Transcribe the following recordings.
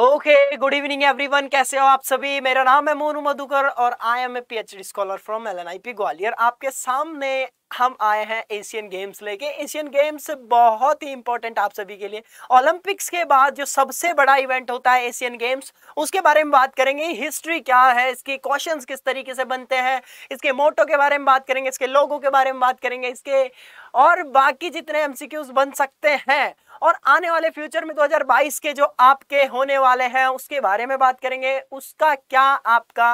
Okay good evening everyone कैसे हो आप सभी मेरा नाम है मोनू मधुकर और I am a PhD scholar from L N I P Gwalior आपके सामने हम आए हैं एशियन गेम्स लेके एशियन गेम्स बहुत ही इंपॉर्टेंट आप सभी के लिए ओलंपिक्स के बाद जो सबसे बड़ा इवेंट होता है एशियन गेम्स उसके बारे में बात करेंगे हिस्ट्री क्या है इसके क्वेश्चन किस तरीके से बनते हैं इसके मोटो के बारे में बात करेंगे इसके लोगों के बारे में बात करेंगे इसके और बाकी जितने एम बन सकते हैं और आने वाले फ्यूचर में 2022 के जो आपके होने वाले हैं उसके बारे में बात करेंगे उसका क्या आपका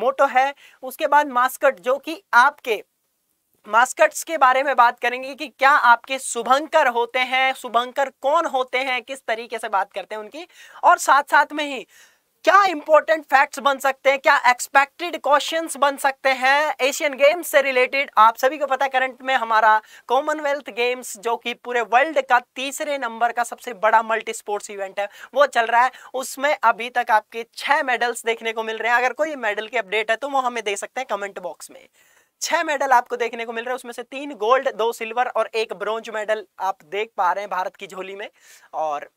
मोटो है उसके बाद मास्कट जो कि आपके मास्कट्स के बारे में बात करेंगे कि क्या आपके शुभंकर होते हैं शुभंकर कौन होते हैं किस तरीके से बात करते हैं उनकी और साथ साथ में ही क्या इंपॉर्टेंट फैक्ट्स बन सकते हैं क्या एक्सपेक्टेड क्वेश्चंस बन सकते हैं एशियन गेम्स से रिलेटेड आप सभी को पता है करंट में हमारा कॉमनवेल्थ गेम्स जो कि पूरे वर्ल्ड का तीसरे नंबर का सबसे बड़ा मल्टी स्पोर्ट्स इवेंट है वो चल रहा है उसमें अभी तक आपके छह मेडल्स देखने को मिल रहे हैं अगर कोई मेडल की अपडेट है तो वो हमें दे सकते हैं कमेंट बॉक्स में छह मेडल आपको देखने को मिल रहा है उसमें से तीन गोल्ड दो सिल्वर और एक ब्रॉन्ज मेडल आप देख पा रहे हैं भारत की झोली में और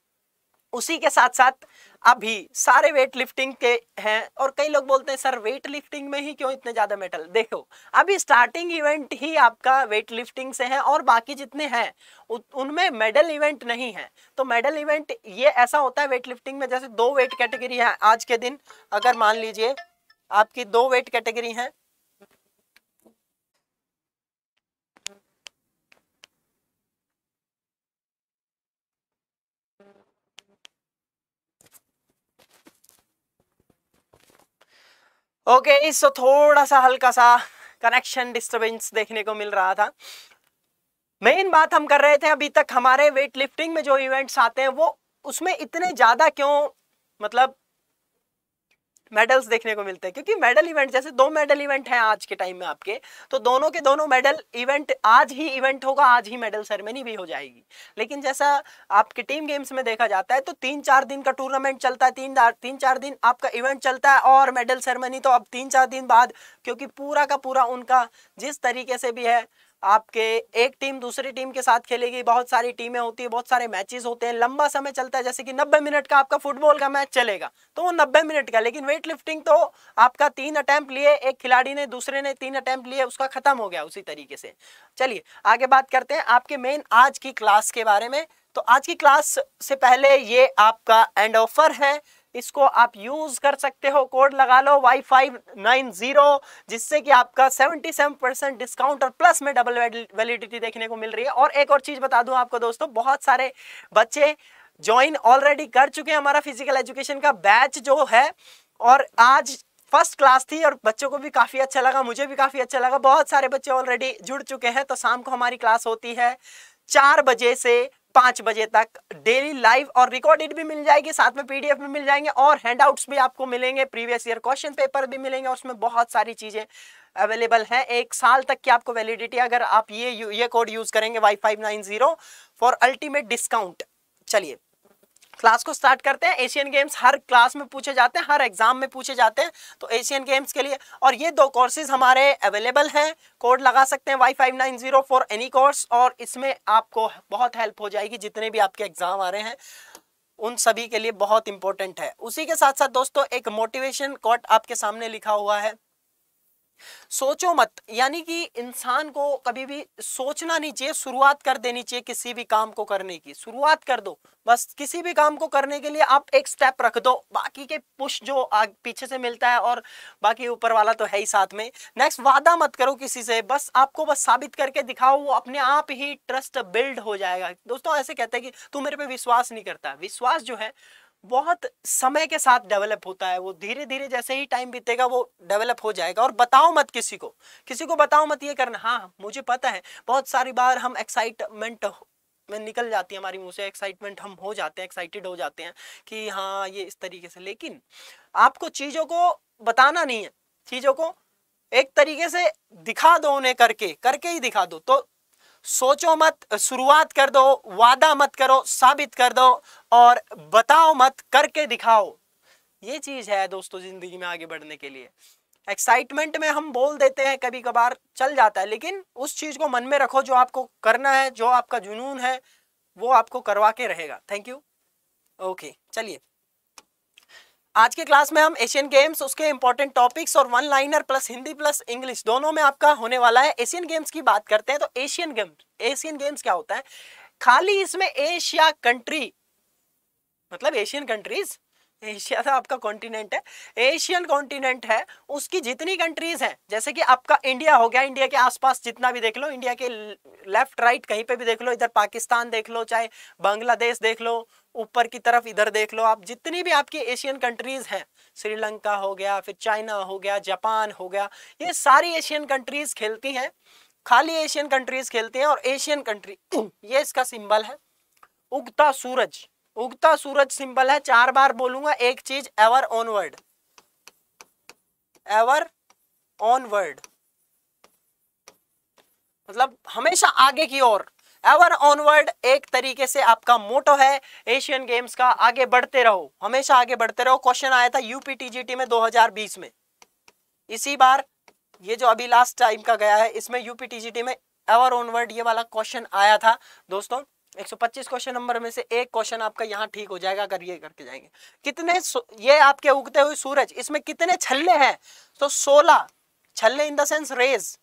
उसी के साथ साथ अभी सारे वेट लिफ्टिंग के हैं और कई लोग बोलते हैं सर वेट लिफ्टिंग में ही क्यों इतने ज़्यादा मेडल देखो अभी स्टार्टिंग इवेंट ही आपका वेट लिफ्टिंग से है और बाकी जितने हैं उनमें मेडल इवेंट नहीं है तो मेडल इवेंट ये ऐसा होता है वेट लिफ्टिंग में जैसे दो वेट कैटेगरी है आज के दिन अगर मान लीजिए आपकी दो वेट कैटेगरी हैं ओके okay, सो so थोड़ा सा हल्का सा कनेक्शन डिस्टरबेंस देखने को मिल रहा था मेन बात हम कर रहे थे अभी तक हमारे वेट लिफ्टिंग में जो इवेंट्स आते हैं वो उसमें इतने ज़्यादा क्यों मतलब मेडल्स देखने को मिलते हैं क्योंकि मेडल इवेंट जैसे दो मेडल इवेंट हैं आज के टाइम में आपके तो दोनों के दोनों मेडल इवेंट आज ही इवेंट होगा आज ही मेडल सेरेमनी भी हो जाएगी लेकिन जैसा आपके टीम गेम्स में देखा जाता है तो तीन चार दिन का टूर्नामेंट चलता है तीन तीन चार दिन आपका इवेंट चलता है और मेडल सेरेमनी तो अब तीन चार दिन बाद क्योंकि पूरा का पूरा उनका जिस तरीके से भी है आपके एक टीम दूसरी टीम के साथ खेलेगी बहुत सारी टीमें होती है बहुत सारे मैचेस होते हैं लंबा समय चलता है जैसे कि 90 मिनट का आपका फुटबॉल का मैच चलेगा तो वो 90 मिनट का लेकिन वेट लिफ्टिंग तो आपका तीन अटैम्प्ट लिए एक खिलाड़ी ने दूसरे ने तीन अटैम्प्ट लिए उसका खत्म हो गया उसी तरीके से चलिए आगे बात करते हैं आपके मेन आज की क्लास के बारे में तो आज की क्लास से पहले ये आपका एंड ऑफर है इसको आप यूज कर सकते हो कोड लगा लो वाई फाइव नाइन जीरो जिससे कि आपका सेवेंटी सेवन परसेंट डिस्काउंट और प्लस में डबल वैलिडिटी देखने को मिल रही है और एक और चीज बता दूं आपको दोस्तों बहुत सारे बच्चे ज्वाइन ऑलरेडी कर चुके हैं हमारा फिजिकल एजुकेशन का बैच जो है और आज फर्स्ट क्लास थी और बच्चों को भी काफ़ी अच्छा लगा मुझे भी काफ़ी अच्छा लगा बहुत सारे बच्चे ऑलरेडी जुड़ चुके हैं तो शाम को हमारी क्लास होती है चार बजे से पाँच बजे तक डेली लाइव और रिकॉर्डेड भी मिल जाएगी साथ में पीडीएफ भी मिल जाएंगे और हैंडआउट्स भी आपको मिलेंगे प्रीवियस ईयर क्वेश्चन पेपर भी मिलेंगे और उसमें बहुत सारी चीज़ें अवेलेबल हैं एक साल तक की आपको वैलिडिटी अगर आप ये ये कोड यूज़ करेंगे Y five nine zero for ultimate discount चलिए क्लास को स्टार्ट करते हैं एशियन गेम्स हर क्लास में पूछे जाते हैं हर एग्जाम में पूछे जाते हैं तो एशियन गेम्स के लिए और ये दो कोर्सेज हमारे अवेलेबल हैं कोड लगा सकते हैं Y five nine zero for any course और इसमें आपको बहुत हेल्प हो जाएगी जितने भी आपके एग्जाम आ रहे हैं उन सभी के लिए बहुत इंपॉर्टेंट है उसी के साथ साथ दोस्तों एक मोटिवेशन कोट आपके सामने लिखा हुआ है सोचो मत यानी कि इंसान को कभी भी सोचना नहीं चाहिए शुरुआत कर देनी चाहिए किसी भी काम को करने की शुरुआत कर दो बस किसी भी काम को करने के लिए आप एक स्टेप रख दो बाकी के पुश जो आग पीछे से मिलता है और बाकी ऊपर वाला तो है ही साथ में नेक्स्ट वादा मत करो किसी से बस आपको बस साबित करके दिखाओ वो अपने आप ही ट्रस्ट बिल्ड हो जाएगा दोस्तों ऐसे कहते हैं कि तू मेरे पे विश्वास नहीं करता विश्वास जो है बहुत समय के साथ डेवलप होता है वो धीरे धीरे जैसे ही टाइम बीतेगा वो डेवलप हो जाएगा और बताओ मत किसी को किसी को बताओ मत ये करना हाँ मुझे पता है बहुत सारी बार हम एक्साइटमेंट में निकल जाती है हमारी मुँह से एक्साइटमेंट हम हो जाते हैं एक्साइटेड हो जाते हैं कि हाँ ये इस तरीके से लेकिन आपको चीज़ों को बताना नहीं है चीज़ों को एक तरीके से दिखा दो उन्हें करके करके ही दिखा दो तो सोचो मत शुरुआत कर दो वादा मत करो साबित कर दो और बताओ मत करके दिखाओ ये चीज़ है दोस्तों ज़िंदगी में आगे बढ़ने के लिए एक्साइटमेंट में हम बोल देते हैं कभी कभार चल जाता है लेकिन उस चीज़ को मन में रखो जो आपको करना है जो आपका जुनून है वो आपको करवा के रहेगा थैंक यू ओके चलिए आज के क्लास में हम एशियन गेम्स उसके इंपॉर्टेंट टॉपिक्स और one liner plus Hindi plus English दोनों में आपका होने वाला है एशियन गेम्स की बात करते हैं तो एशियन गेम्स एशियन गेम्स क्या होता है खाली इसमें एशिया कंट्री मतलब एशियन कंट्रीज एशिया था आपका कॉन्टिनेंट है एशियन कॉन्टिनेंट है उसकी जितनी कंट्रीज हैं जैसे कि आपका इंडिया हो गया इंडिया के आसपास जितना भी देख लो इंडिया के लेफ्ट राइट कहीं पे भी देख लो इधर पाकिस्तान देख लो चाहे बांग्लादेश देख लो ऊपर की तरफ इधर देख लो आप जितनी भी आपकी एशियन कंट्रीज हैं श्रीलंका हो गया फिर चाइना हो गया जापान हो गया ये सारी एशियन कंट्रीज खेलती हैं खाली एशियन कंट्रीज खेलती हैं और एशियन कंट्री ये इसका सिंबल है उगता सूरज उगता सूरज सिंपल है चार बार बोलूंगा एक चीज एवर ऑनवर्ड एवर ऑनवर्ड मतलब हमेशा आगे की ओर एवर ऑनवर्ड एक तरीके से आपका मोटो है एशियन गेम्स का आगे बढ़ते रहो हमेशा आगे बढ़ते रहो क्वेश्चन आया था यूपीटीजीटी में 2020 में इसी बार ये जो अभी लास्ट टाइम का गया है इसमें यूपीटीजीटी में एवर ऑनवर्ड ये वाला क्वेश्चन आया था दोस्तों 125 क्वेश्चन नंबर में से एक क्वेश्चन आपका यहाँ ठीक हो जाएगा अगर ये करके जाएंगे कितने ये आपके उगते हुए सूरज इसमें कितने छल्ले हैं तो 16 छल्ले इन द सेंस रेज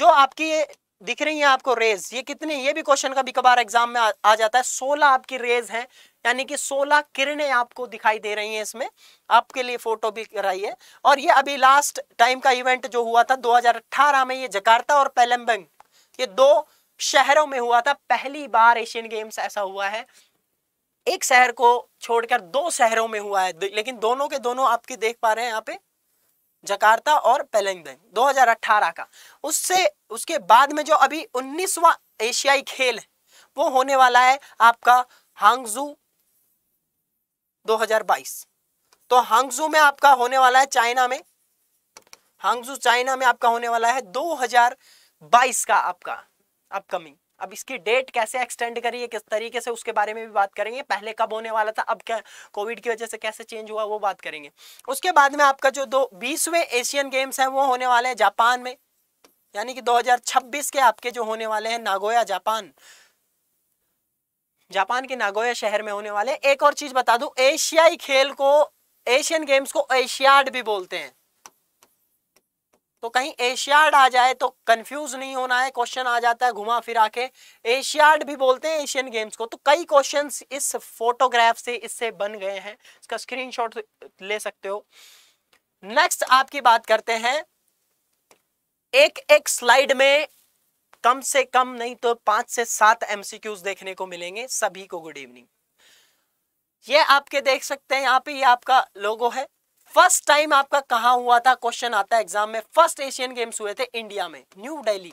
जो आपकी ये दिख रही है आपको रेज ये कितने ये भी क्वेश्चन का भी कबार एग्जाम में आ, आ जाता है सोलह आपकी रेज है यानी कि सोलह किरणें आपको दिखाई दे रही हैं इसमें आपके लिए फोटो भी कराई है और ये अभी लास्ट टाइम का इवेंट जो हुआ था 2018 में ये जकार्ता और पेलम्बंग ये दो शहरों में हुआ था पहली बार एशियन गेम्स ऐसा हुआ है एक शहर को छोड़कर दो शहरों में हुआ है लेकिन दोनों के दोनों आपके देख पा रहे हैं यहाँ पे जकार्ता और दो हजार का उससे उसके बाद में जो अभी उन्नीसवा एशियाई खेल है वो होने वाला है आपका हांगजू 2022 तो हांगजू में आपका होने वाला है चाइना में हांगजू चाइना में आपका होने वाला है 2022 का आपका अपकमिंग अब इसकी डेट कैसे एक्सटेंड करिए किस तरीके से उसके बारे में भी बात करेंगे पहले कब होने वाला था अब क्या कोविड की वजह से कैसे चेंज हुआ वो बात करेंगे उसके बाद में आपका जो दो बीसवें एशियन गेम्स हैं वो होने वाले हैं जापान में यानी कि 2026 के आपके जो होने वाले हैं नागोया जापान जापान के नागोया शहर में होने वाले एक और चीज बता दू एशियाई खेल को एशियन गेम्स को एशियाड भी बोलते हैं तो कहीं एशियाड आ जाए तो कंफ्यूज नहीं होना है क्वेश्चन आ जाता है घुमा फिरा के एशियाड भी बोलते हैं एशियन गेम्स को तो कई क्वेश्चन इस फोटोग्राफ से इससे बन गए हैं इसका स्क्रीनशॉट ले सकते हो नेक्स्ट आपकी बात करते हैं एक एक स्लाइड में कम से कम नहीं तो पांच से सात एमसीक्यूज देखने को मिलेंगे सभी को गुड इवनिंग ये आपके देख सकते हैं यहाँ पे ये आपका लोगो है फर्स्ट टाइम आपका कहा हुआ था क्वेश्चन आता है एग्जाम में फर्स्ट एशियन गेम्स हुए थे इंडिया में न्यू डेली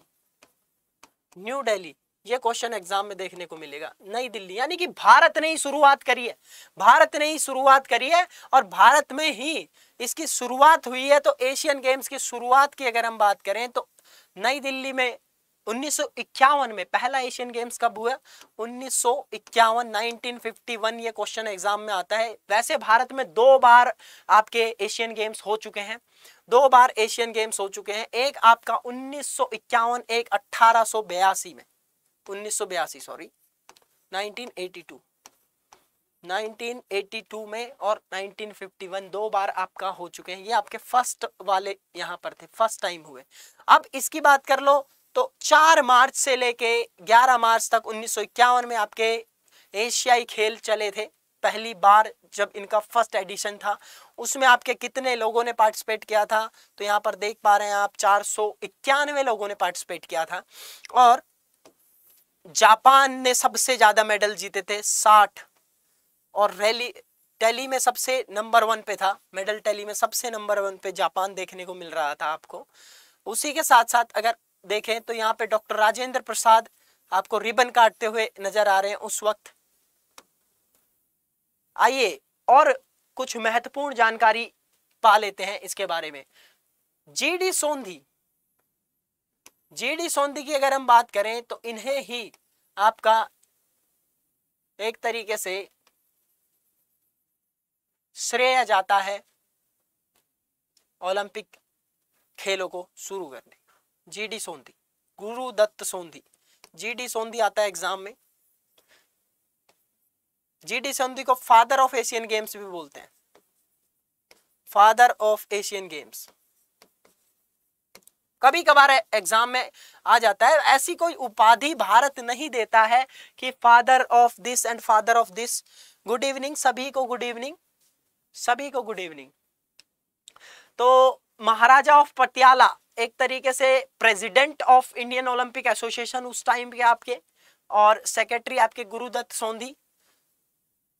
न्यू डेली ये क्वेश्चन एग्जाम में देखने को मिलेगा नई दिल्ली यानी कि भारत ने ही शुरुआत करी है भारत ने ही शुरुआत करी है और भारत में ही इसकी शुरुआत हुई है तो एशियन गेम्स की शुरुआत की अगर हम बात करें तो नई दिल्ली में 1951 में पहला एशियन गेम्स कब हुआ 1951 1951 ये क्वेश्चन एग्जाम में आता है वैसे भारत में दो बार आपके एशियन गेम्स हो चुके हैं दो बार एशियन गेम्स हो चुके हैं एक आपका 1951 एक अट्ठारह में उन्नीस सॉरी 1982 1982 में और 1951 दो बार आपका हो चुके हैं ये आपके फर्स्ट वाले यहाँ पर थे फर्स्ट टाइम हुए अब इसकी बात कर लो तो 4 मार्च से लेके 11 मार्च तक उन्नीस में आपके एशियाई खेल चले थे पहली बार जब इनका फर्स्ट एडिशन था उसमें आपके कितने लोगों ने पार्टिसिपेट किया था तो यहाँ पर देख पा रहे हैं आप चार लोगों ने पार्टिसिपेट किया था और जापान ने सबसे ज़्यादा मेडल जीते थे साठ और रैली टैली में सबसे नंबर वन पे था मेडल टैली में सबसे नंबर वन पे जापान देखने को मिल रहा था आपको उसी के साथ साथ अगर देखें तो यहाँ पे डॉक्टर राजेंद्र प्रसाद आपको रिबन काटते हुए नजर आ रहे हैं उस वक्त आइए और कुछ महत्वपूर्ण जानकारी पा लेते हैं इसके बारे में जीडी सोंधी जीडी सोंधी की अगर हम बात करें तो इन्हें ही आपका एक तरीके से श्रेय जाता है ओलंपिक खेलों को शुरू करने जी डी सोंधी गुरु दत्त सोंधी जी डी सोंधी आता है एग्जाम में जी डी सोंधी को फादर ऑफ एशियन गेम्स भी बोलते हैं फादर ऑफ एशियन गेम्स कभी कभार एग्जाम में आ जाता है ऐसी कोई उपाधि भारत नहीं देता है कि father of this and father of this good evening सभी को गुड इवनिंग सभी को गुड इवनिंग तो महाराजा ऑफ पटियाला एक तरीके से president of Indian Olympic Association उस टाइम के आपके और सेक्रेटरी आपके गुरुदत्त सोंधी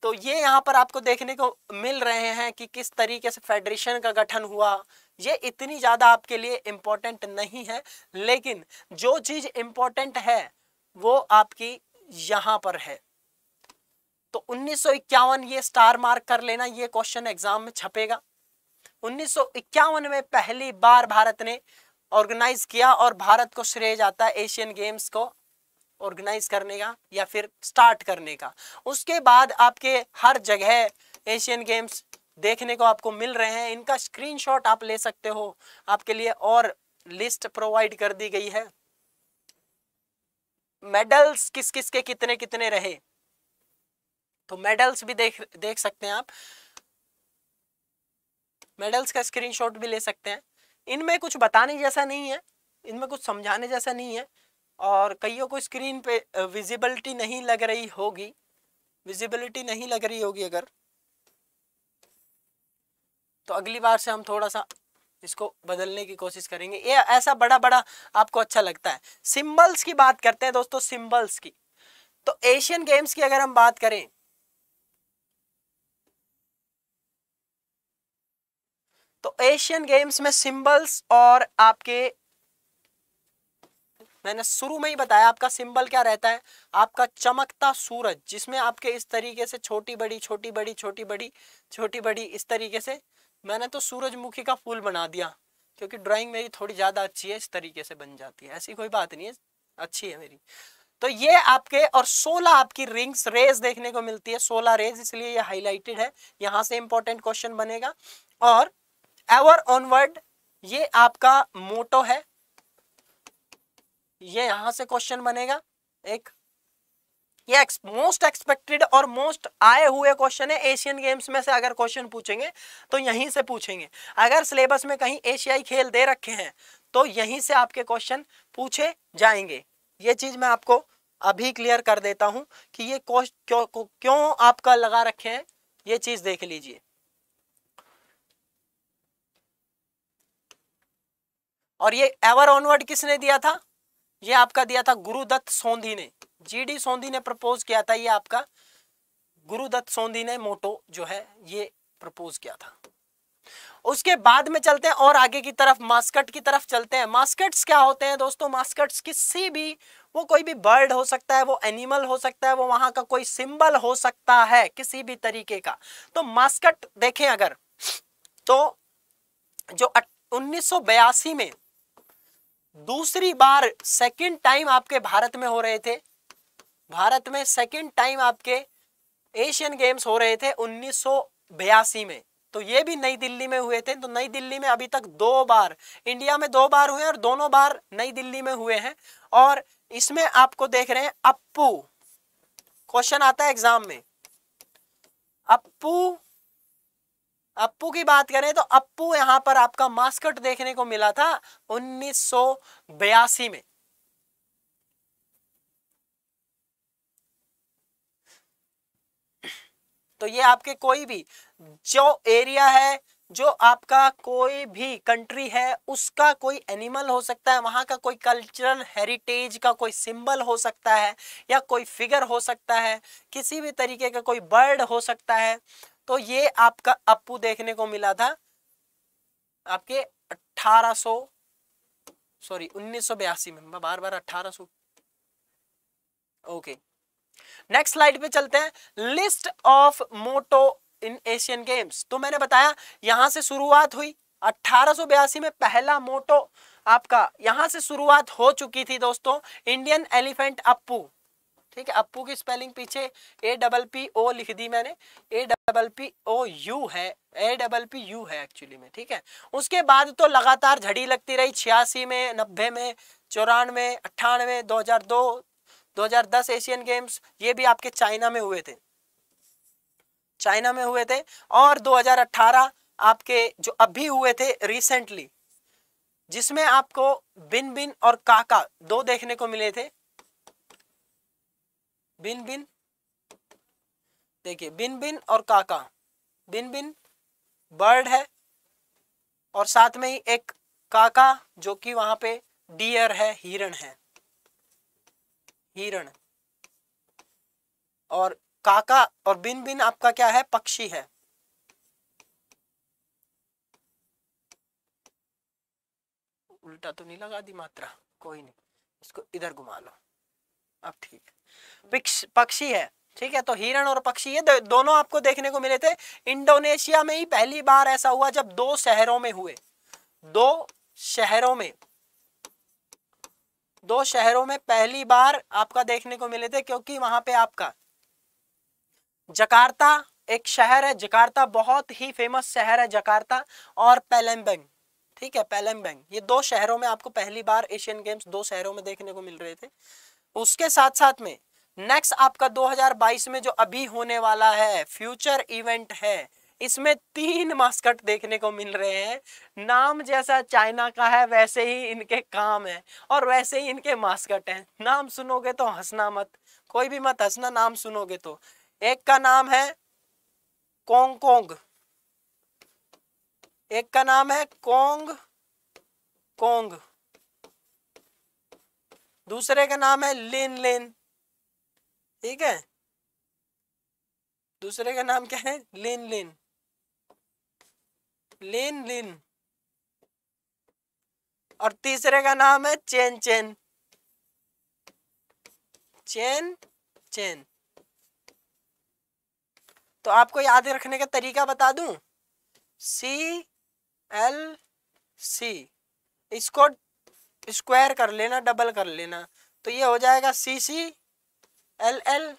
तो ये यहाँ पर आपको देखने को मिल रहे हैं कि किस तरीके से फेडरेशन का गठन हुआ ये इतनी ज़्यादा आपके लिए इम्पोर्टेंट नहीं है लेकिन जो चीज़ इम्पोर्टेंट है वो आपकी यहाँ पर है तो उन्नीस ये स्टार मार्क कर लेना ये क्वेश्चन एग्जाम में छपेगा उन्नीस में पहली बार भारत ने ऑर्गेनाइज किया और भारत को श्रेय जाता है एशियन गेम्स को ऑर्गेनाइज करने का या फिर स्टार्ट करने का उसके बाद आपके हर जगह एशियन गेम्स देखने को आपको मिल रहे हैं इनका स्क्रीनशॉट आप ले सकते हो आपके लिए और लिस्ट प्रोवाइड कर दी गई है मेडल्स किस किस के कितने कितने रहे तो मेडल्स भी देख देख सकते हैं आप मेडल्स का स्क्रीनशॉट भी ले सकते हैं इनमें कुछ बताने जैसा नहीं है इनमें कुछ समझाने जैसा नहीं है और कईयों को स्क्रीन पे विजिबिलिटी नहीं लग रही होगी विजिबिलिटी नहीं लग रही होगी अगर तो अगली बार से हम थोड़ा सा इसको बदलने की कोशिश करेंगे ये ऐसा बड़ा बड़ा आपको अच्छा लगता है सिंबल्स की बात करते हैं दोस्तों सिंबल्स की तो एशियन गेम्स की अगर हम बात करें तो एशियन गेम्स में सिंबल्स और आपके मैंने शुरू में ही बताया आपका सिंबल क्या रहता है आपका चमकता सूरज जिसमें आपके इस तरीके से छोटी बड़ी छोटी बड़ी छोटी बड़ी छोटी बड़ी इस तरीके से मैंने तो सूरजमुखी का फूल बना दिया क्योंकि ड्राइंग मेरी थोड़ी ज़्यादा अच्छी है इस तरीके से बन जाती है ऐसी कोई बात नहीं है अच्छी है मेरी तो ये आपके और 16 आपकी रिंग्स रेज देखने को मिलती है 16 रेज इसलिए ये हाईलाइटेड है यहाँ से इंपॉर्टेंट क्वेश्चन बनेगा और एवर ऑनवर्ड ये आपका मोटो है ये यहां से क्वेश्चन बनेगा एक ये मोस्ट एक्सपेक्टेड और मोस्ट आए हुए क्वेश्चन है एशियन गेम्स में से अगर क्वेश्चन पूछेंगे तो यहीं से पूछेंगे अगर सिलेबस में कहीं एशियाई खेल दे रखे हैं तो यहीं से आपके क्वेश्चन पूछे जाएंगे ये चीज मैं आपको अभी क्लियर कर देता हूं कि ये क्यों क्यों आपका लगा रखे हैं ये चीज देख लीजिए और ये एवर ऑनवर्ड किसने दिया था ये आपका दिया था गुरुदत्त सोंधी ने जीडी सोंधी ने प्रपोज किया था ये आपका गुरुदत्त सोंधी ने मोटो जो है ये प्रपोज किया था उसके बाद में चलते हैं और आगे की तरफ मास्कट की तरफ चलते हैं मास्कट्स क्या होते हैं दोस्तों मास्कट्स किसी भी वो कोई भी बर्ड हो सकता है वो एनिमल हो सकता है वो वहां का कोई सिंबल हो सकता है किसी भी तरीके का तो मास्कट देखें अगर तो जो 1982 में दूसरी बार सेकेंड टाइम आपके भारत में हो रहे थे भारत में सेकेंड टाइम आपके एशियन गेम्स हो रहे थे उन्नीस में तो ये भी नई दिल्ली में हुए थे तो नई दिल्ली में अभी तक दो बार इंडिया में दो बार हुए और दोनों बार नई दिल्ली में हुए हैं और इसमें आपको देख रहे हैं अप्पू क्वेश्चन आता है एग्जाम में अप्पू अप्पू की बात करें तो अप्पू यहाँ पर आपका मास्कट देखने को मिला था उन्नीस में तो ये आपके कोई भी जो एरिया है जो आपका कोई भी कंट्री है उसका कोई एनिमल हो सकता है वहां का कोई कल्चरल हेरिटेज का कोई सिंबल हो सकता है या कोई फिगर हो सकता है किसी भी तरीके का कोई बर्ड हो सकता है तो ये आपका अपू देखने को मिला था आपके 1800 सॉरी उन्नीस में बार बार अठारह सो ओके नेक्स्ट स्लाइड पे चलते हैं list of motto in Asian Games तो मैंने बताया यहां से शुरुआत हुई अठारह में पहला मोटो आपका यहां से शुरुआत हो चुकी थी दोस्तों इंडियन एलिफेंट अपू ठीक है अप्पू की स्पेलिंग पीछे ए डबल पी ओ लिख दी मैंने A double P O U है ए डबल पी यू है एक्चुअली में ठीक है उसके बाद तो लगातार झड़ी लगती रही छियासी में नब्बे में चौरानवे अट्ठानवे दो हजार दो दो हजार दस एशियन गेम्स ये भी आपके चाइना में हुए थे चाइना में हुए थे और दो हजार अट्ठारह आपके जो अभी हुए थे रिसेंटली जिसमें आपको बिन बिन और काका दो देखने को मिले थे बिन बिन देखिए बिन बिन और काका बिन बिन बर्ड है और साथ में ही एक काका जो कि वहां पे डियर है हिरण है हिरण और काका और बिन बिन आपका क्या है पक्षी है उल्टा तो नहीं लगा दी मात्रा कोई नहीं इसको इधर घुमा लो अब ठीक पक्षी है ठीक है तो हिरण और पक्षी ये दोनों आपको देखने को मिले थे इंडोनेशिया में ही पहली बार ऐसा हुआ जब दो शहरों में हुए दो शहरों में दो शहरों में पहली बार आपका देखने को मिले थे क्योंकि वहां पे आपका जकार्ता एक शहर है जकार्ता बहुत ही फेमस शहर है जकार्ता और पेलेम्बेंग ठीक है पेलेम्बेंग ये दो शहरों में आपको पहली बार एशियन गेम्स दो शहरों में देखने को मिल रहे थे उसके साथ साथ में नेक्स्ट आपका 2022 में जो अभी होने वाला है फ्यूचर इवेंट है इसमें तीन मास्कट देखने को मिल रहे हैं नाम जैसा चाइना का है वैसे ही इनके काम है और वैसे ही इनके मास्कट हैं नाम सुनोगे तो हंसना मत कोई भी मत हंसना नाम सुनोगे तो एक का नाम है कोंग कोंग एक का नाम है कोंग कोंग दूसरे का नाम है लेन लेन ठीक है दूसरे का नाम क्या है लेन लेन लेन लेन और तीसरे का नाम है चेन चेन चेन चेन तो आपको याद रखने का तरीका बता दूं सी एल सी इसको स्क्वायर कर लेना डबल कर लेना तो ये हो जाएगा सी C L L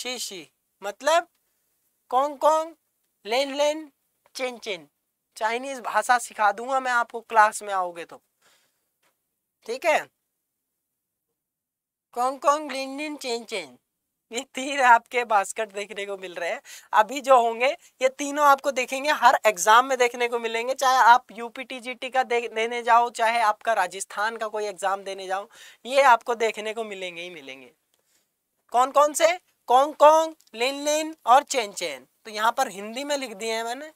C C मतलब Kong Kong Len Len Chen Chen Chinese भाषा सिखा दूंगा मैं आपको क्लास में आओगे तो ठीक है Kong Kong Len Len Chen Chen ये तीन आपके बास्केट देखने को मिल रहे हैं अभी जो होंगे ये तीनों आपको देखेंगे हर एग्जाम में देखने को मिलेंगे चाहे आप यूपी टीजीटी का दे, देने जाओ चाहे आपका राजस्थान का कोई एग्जाम देने जाओ ये आपको देखने को मिलेंगे ही मिलेंगे कौन कौन से कोंग कोंग लिन लिन और चैन चैन तो यहाँ पर हिंदी में लिख दिए हैं मैंने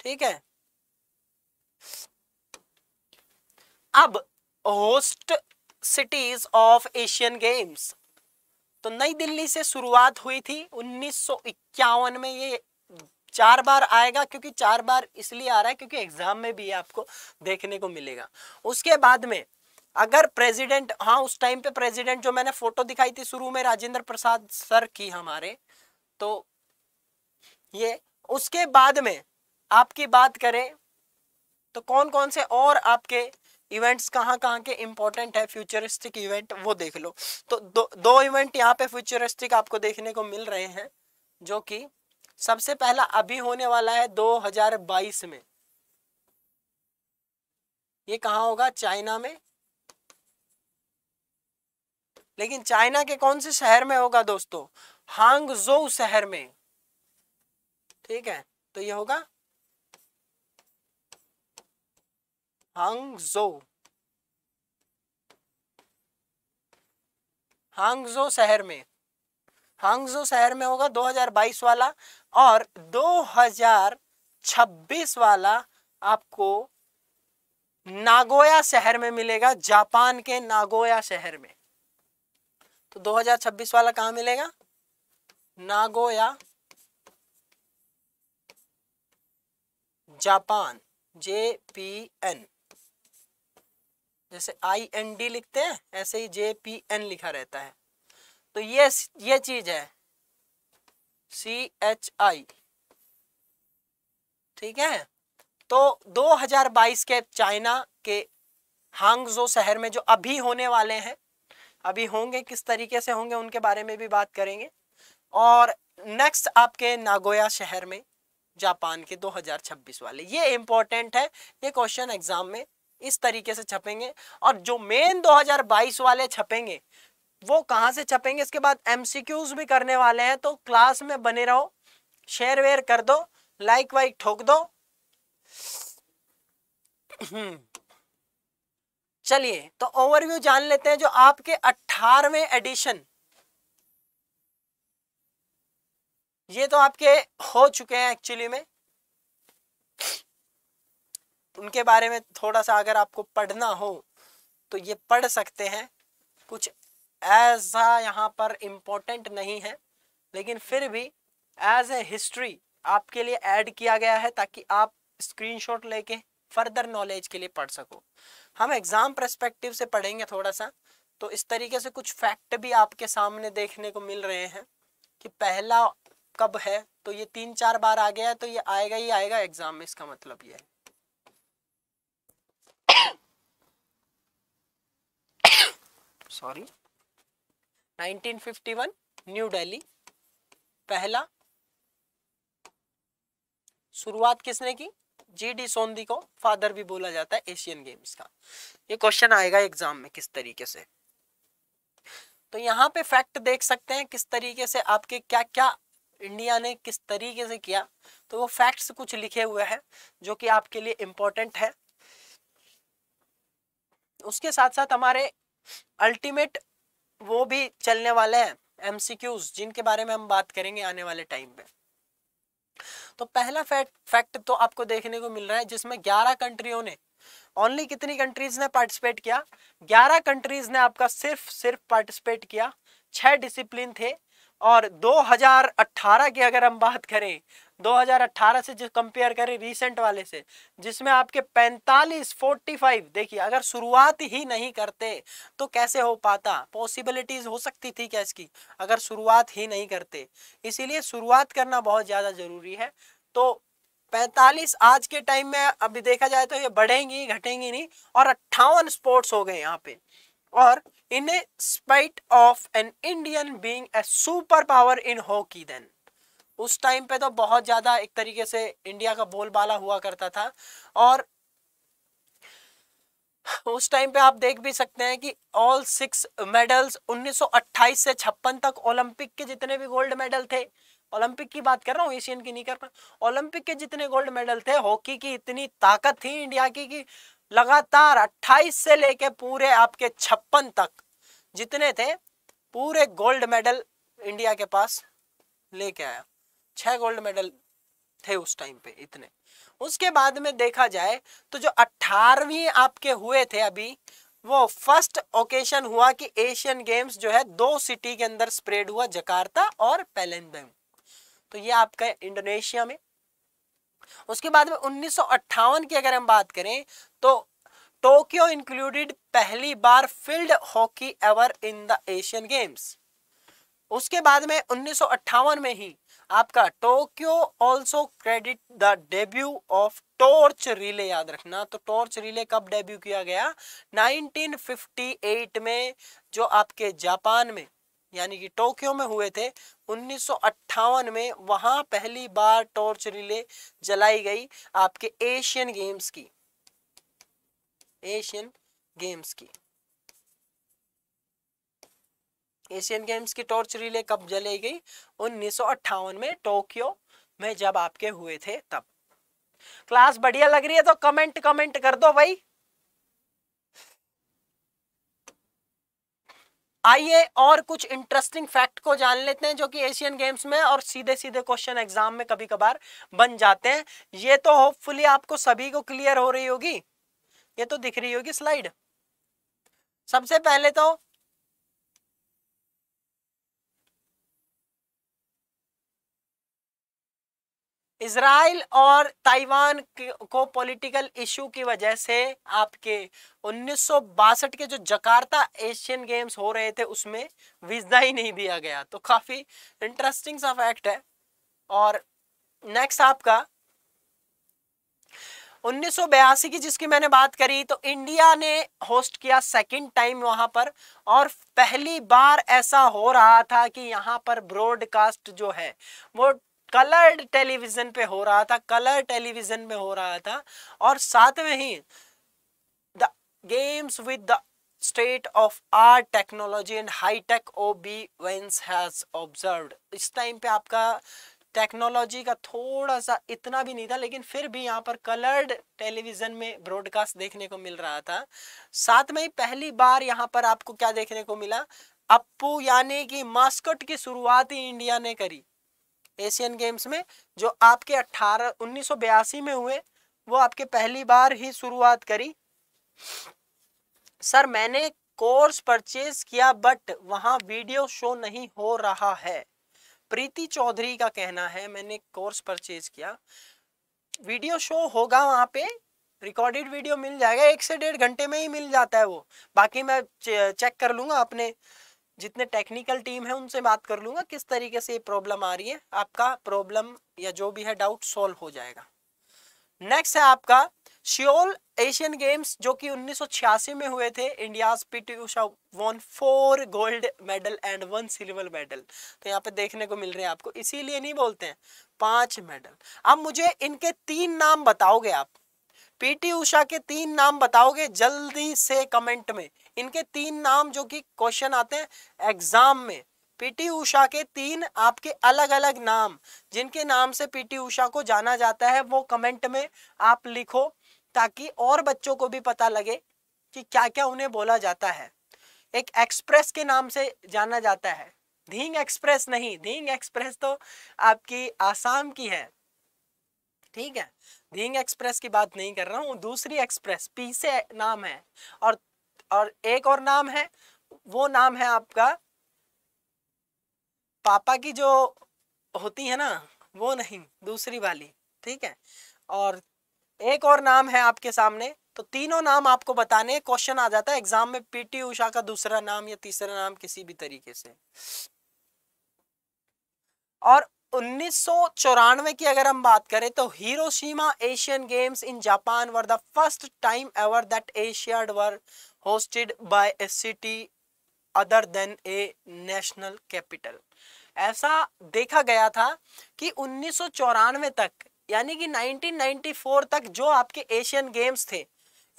ठीक है अब host cities of Asian Games तो नई दिल्ली से शुरुआत हुई थी उन्नीस में ये चार बार आएगा क्योंकि चार बार इसलिए आ रहा है क्योंकि एग्जाम में भी आपको देखने को मिलेगा उसके बाद में अगर प्रेसिडेंट हाँ उस टाइम पे प्रेसिडेंट जो मैंने फोटो दिखाई थी शुरू में राजेंद्र प्रसाद सर की हमारे तो ये उसके बाद में आपकी बात करें तो कौन कौन से और आपके इवेंट्स कहाँ कहाँ के इंपॉर्टेंट है फ्यूचरिस्टिक इवेंट वो देख लो तो दो दो इवेंट यहाँ पे फ्यूचरिस्टिक आपको देखने को मिल रहे हैं जो कि सबसे पहला अभी होने वाला है 2022 में ये कहा होगा चाइना में लेकिन चाइना के कौन से शहर में होगा दोस्तों हांगजो शहर में ठीक है तो ये होगा हांगजो हांगजो शहर में हांगजो शहर में होगा 2022 वाला और 2026 वाला आपको नागोया शहर में मिलेगा जापान के नागोया शहर में तो 2026 वाला कहा मिलेगा Nagoya Japan J P N जैसे आई एन डी लिखते हैं ऐसे ही जे पी एन लिखा रहता है तो ये ये चीज है सी एच आई ठीक है तो 2022 के चाइना के हांगजो शहर में जो अभी होने वाले हैं अभी होंगे किस तरीके से होंगे उनके बारे में भी बात करेंगे और नेक्स्ट आपके नागोया शहर में जापान के 2026 वाले ये इम्पोर्टेंट है ये क्वेश्चन एग्जाम में इस तरीके से छपेंगे और जो मेन 2022 वाले छपेंगे वो कहाँ से छपेंगे इसके बाद एमसीक्यूज भी करने वाले हैं तो क्लास में बने रहो शेयर वेयर कर दो लाइक वाइक ठोक दो हम्म। चलिए तो ओवरव्यू जान लेते हैं जो आपके 18वें एडिशन ये तो आपके हो चुके हैं एक्चुअली में उनके बारे में थोड़ा सा अगर आपको पढ़ना हो तो ये पढ़ सकते हैं कुछ ऐसा यहाँ पर इम्पोर्टेंट नहीं है लेकिन फिर भी एज ए हिस्ट्री आपके लिए ऐड किया गया है ताकि आप स्क्रीनशॉट लेके फर्दर नॉलेज के लिए पढ़ सको हम एग्ज़ाम परस्पेक्टिव से पढ़ेंगे थोड़ा सा तो इस तरीके से कुछ फैक्ट भी आपके सामने देखने को मिल रहे हैं कि पहला कब है तो ये तीन चार बार आ गया है तो ये आएगा ही आएगा एग्ज़ाम में इसका मतलब ये है सॉरी 1951 न्यू दिल्ली पहला शुरुआत किसने की जी डी सोंदी को फादर भी बोला जाता है एशियन गेम्स का ये क्वेश्चन आएगा एग्जाम में किस तरीके से तो यहाँ पे फैक्ट देख सकते हैं किस तरीके से आपके क्या क्या इंडिया ने किस तरीके से किया तो वो फैक्ट्स कुछ लिखे हुए हैं जो कि आपके लिए इम्पोर्टेंट है उसके साथ साथ हमारे अल्टीमेट वो भी चलने वाले हैं एम जिनके बारे में हम बात करेंगे आने वाले टाइम पे तो पहला फैक्ट फैक्ट तो आपको देखने को मिल रहा है जिसमें 11 कंट्रियों ने ओनली कितनी कंट्रीज ने पार्टिसिपेट किया 11 कंट्रीज ने आपका सिर्फ सिर्फ पार्टिसिपेट किया छह डिसिप्लिन थे और 2018 की अगर हम बात करें 2018 से जो कंपेयर करें रिसेंट वाले से जिसमें आपके 45 45 देखिए अगर शुरुआत ही नहीं करते तो कैसे हो पाता पॉसिबिलिटीज हो सकती थी क्या इसकी अगर शुरुआत ही नहीं करते इसीलिए शुरुआत करना बहुत ज़्यादा ज़रूरी है तो 45 आज के टाइम में अभी देखा जाए तो ये बढ़ेंगी घटेंगी नहीं और अट्ठावन स्पोर्ट्स हो गए यहाँ पे और in spite of an Indian being a super power in hockey then उस टाइम पे तो बहुत ज़्यादा एक तरीके से इंडिया का बोलबाला हुआ करता था और उस टाइम पे आप देख भी सकते हैं कि ऑल सिक्स मेडल्स 1928 से छप्पन तक ओलंपिक के जितने भी गोल्ड मेडल थे ओलंपिक की बात कर रहा हूँ एशियन की नहीं कर रहा ओलंपिक के जितने गोल्ड मेडल थे हॉकी की इतनी ताकत थी इंडिया की कि लगातार 28 से लेके पूरे आपके छप्पन तक जितने थे पूरे गोल्ड मेडल इंडिया के पास लेके आया छह गोल्ड मेडल थे उस टाइम पे इतने उसके बाद में देखा जाए तो जो अठारवी आपके हुए थे अभी वो फर्स्ट ओकेशन हुआ कि एशियन गेम्स जो है दो सिटी के अंदर स्प्रेड हुआ जकार्ता और पेलेंबेंग तो ये आपका इंडोनेशिया में उसके बाद में उन्नीस की अगर हम बात करें तो टोक्यो इंक्लूडेड पहली बार field hockey ever in the Asian Games उसके बाद में उन्नीस में ही आपका Tokyo also credit the debut of torch relay याद रखना तो टॉर्च रिले कब डेब्यू किया गया 1958 में जो आपके जापान में यानी कि टोक्यो में हुए थे उन्नीस में वहां पहली बार टॉर्च रिले जलाई गई आपके एशियन गेम्स की एशियन गेम्स की एशियन गेम्स की टॉर्च रिले कब जलाई गई उन्नीस में टोक्यो में जब आपके हुए थे तब क्लास बढ़िया लग रही है तो कमेंट कमेंट कर दो भाई आइए और कुछ इंटरेस्टिंग फैक्ट को जान लेते हैं जो कि एशियन गेम्स में और सीधे सीधे क्वेश्चन एग्जाम में कभी कभार बन जाते हैं ये तो होपफुली आपको सभी को क्लियर हो रही होगी ये तो दिख रही होगी स्लाइड सबसे पहले तो इसराइल और ताइवान को पॉलिटिकल इशू की वजह से आपके उन्नीस के जो जकार्ता एशियन गेम्स हो रहे थे उसमें वीजा ही नहीं दिया गया तो काफ़ी इंटरेस्टिंग सा फैक्ट है और नेक्स्ट आपका 1982 की जिसकी मैंने बात करी तो इंडिया ने होस्ट किया सेकंड टाइम वहां पर और पहली बार ऐसा हो रहा था कि यहां पर ब्रॉडकास्ट जो है वो कलर्ड टेलीविजन पे हो रहा था कलर टेलीविजन में हो रहा था और साथ में ही the games with the state of art technology and high tech observance has observe इस टाइम पे आपका टेक्नोलॉजी का थोड़ा सा इतना भी नहीं था लेकिन फिर भी यहाँ पर कलर्ड टेलीविजन में ब्रॉडकास्ट देखने को मिल रहा था साथ में ही पहली बार यहाँ पर आपको क्या देखने को मिला अप्पू यानी कि मास्कट की शुरुआत ही इंडिया ने करी एशियन गेम्स में जो आपके अट्ठारह उन्नीस में हुए वो आपके पहली बार ही शुरुआत करी सर मैंने कोर्स परचेज किया बट वहाँ वीडियो शो नहीं हो रहा है प्रीति चौधरी का कहना है मैंने कोर्स परचेज किया वीडियो शो होगा वहाँ पे रिकॉर्डेड वीडियो मिल जाएगा एक से डेढ़ घंटे में ही मिल जाता है वो बाकी मैं चेक कर लूंगा अपने जितने टेक्निकल टीम है उनसे बात कर लूंगा किस तरीके से ये प्रॉब्लम आ रही है आपका प्रॉब्लम या जो भी है डाउट सॉल्व हो जाएगा नेक्स्ट है आपका शियोल एशियन गेम्स जो कि 1986 में हुए थे India won four gold medal and one silver medal तो यहाँ पे देखने को मिल रहे हैं आपको इसीलिए नहीं बोलते हैं पांच मेडल अब मुझे इनके तीन नाम बताओगे आप पीटी उषा के तीन नाम बताओगे जल्दी से कमेंट में इनके तीन नाम जो कि क्वेश्चन आते हैं एग्जाम में पीटी उषा के तीन आपके अलग अलग नाम जिनके नाम से पीटी उषा को जाना जाता है वो कमेंट में आप लिखो ताकि और बच्चों को भी पता लगे कि क्या क्या उन्हें बोला जाता है एक एक्सप्रेस के नाम से जाना जाता है धींग एक्सप्रेस नहीं धींग एक्सप्रेस तो आपकी आसाम की है ठीक है रिंग एक्सप्रेस की बात नहीं कर रहा हूँ दूसरी एक्सप्रेस पी से नाम है और और एक और नाम है वो नाम है आपका पापा की जो होती है ना वो नहीं दूसरी वाली ठीक है और एक और नाम है आपके सामने तो तीनों नाम आपको बताने क्वेश्चन आ जाता है एग्जाम में पीटी उषा का दूसरा नाम या तीसरा नाम किसी भी तरीके से और 1994 की अगर हम बात करें तो Hiroshima Asian Games in Japan were the first time ever that Asiad were hosted by a city other than a national capital ऐसा देखा गया था कि उन्नीस तक यानी कि 1994 तक जो आपके एशियन गेम्स थे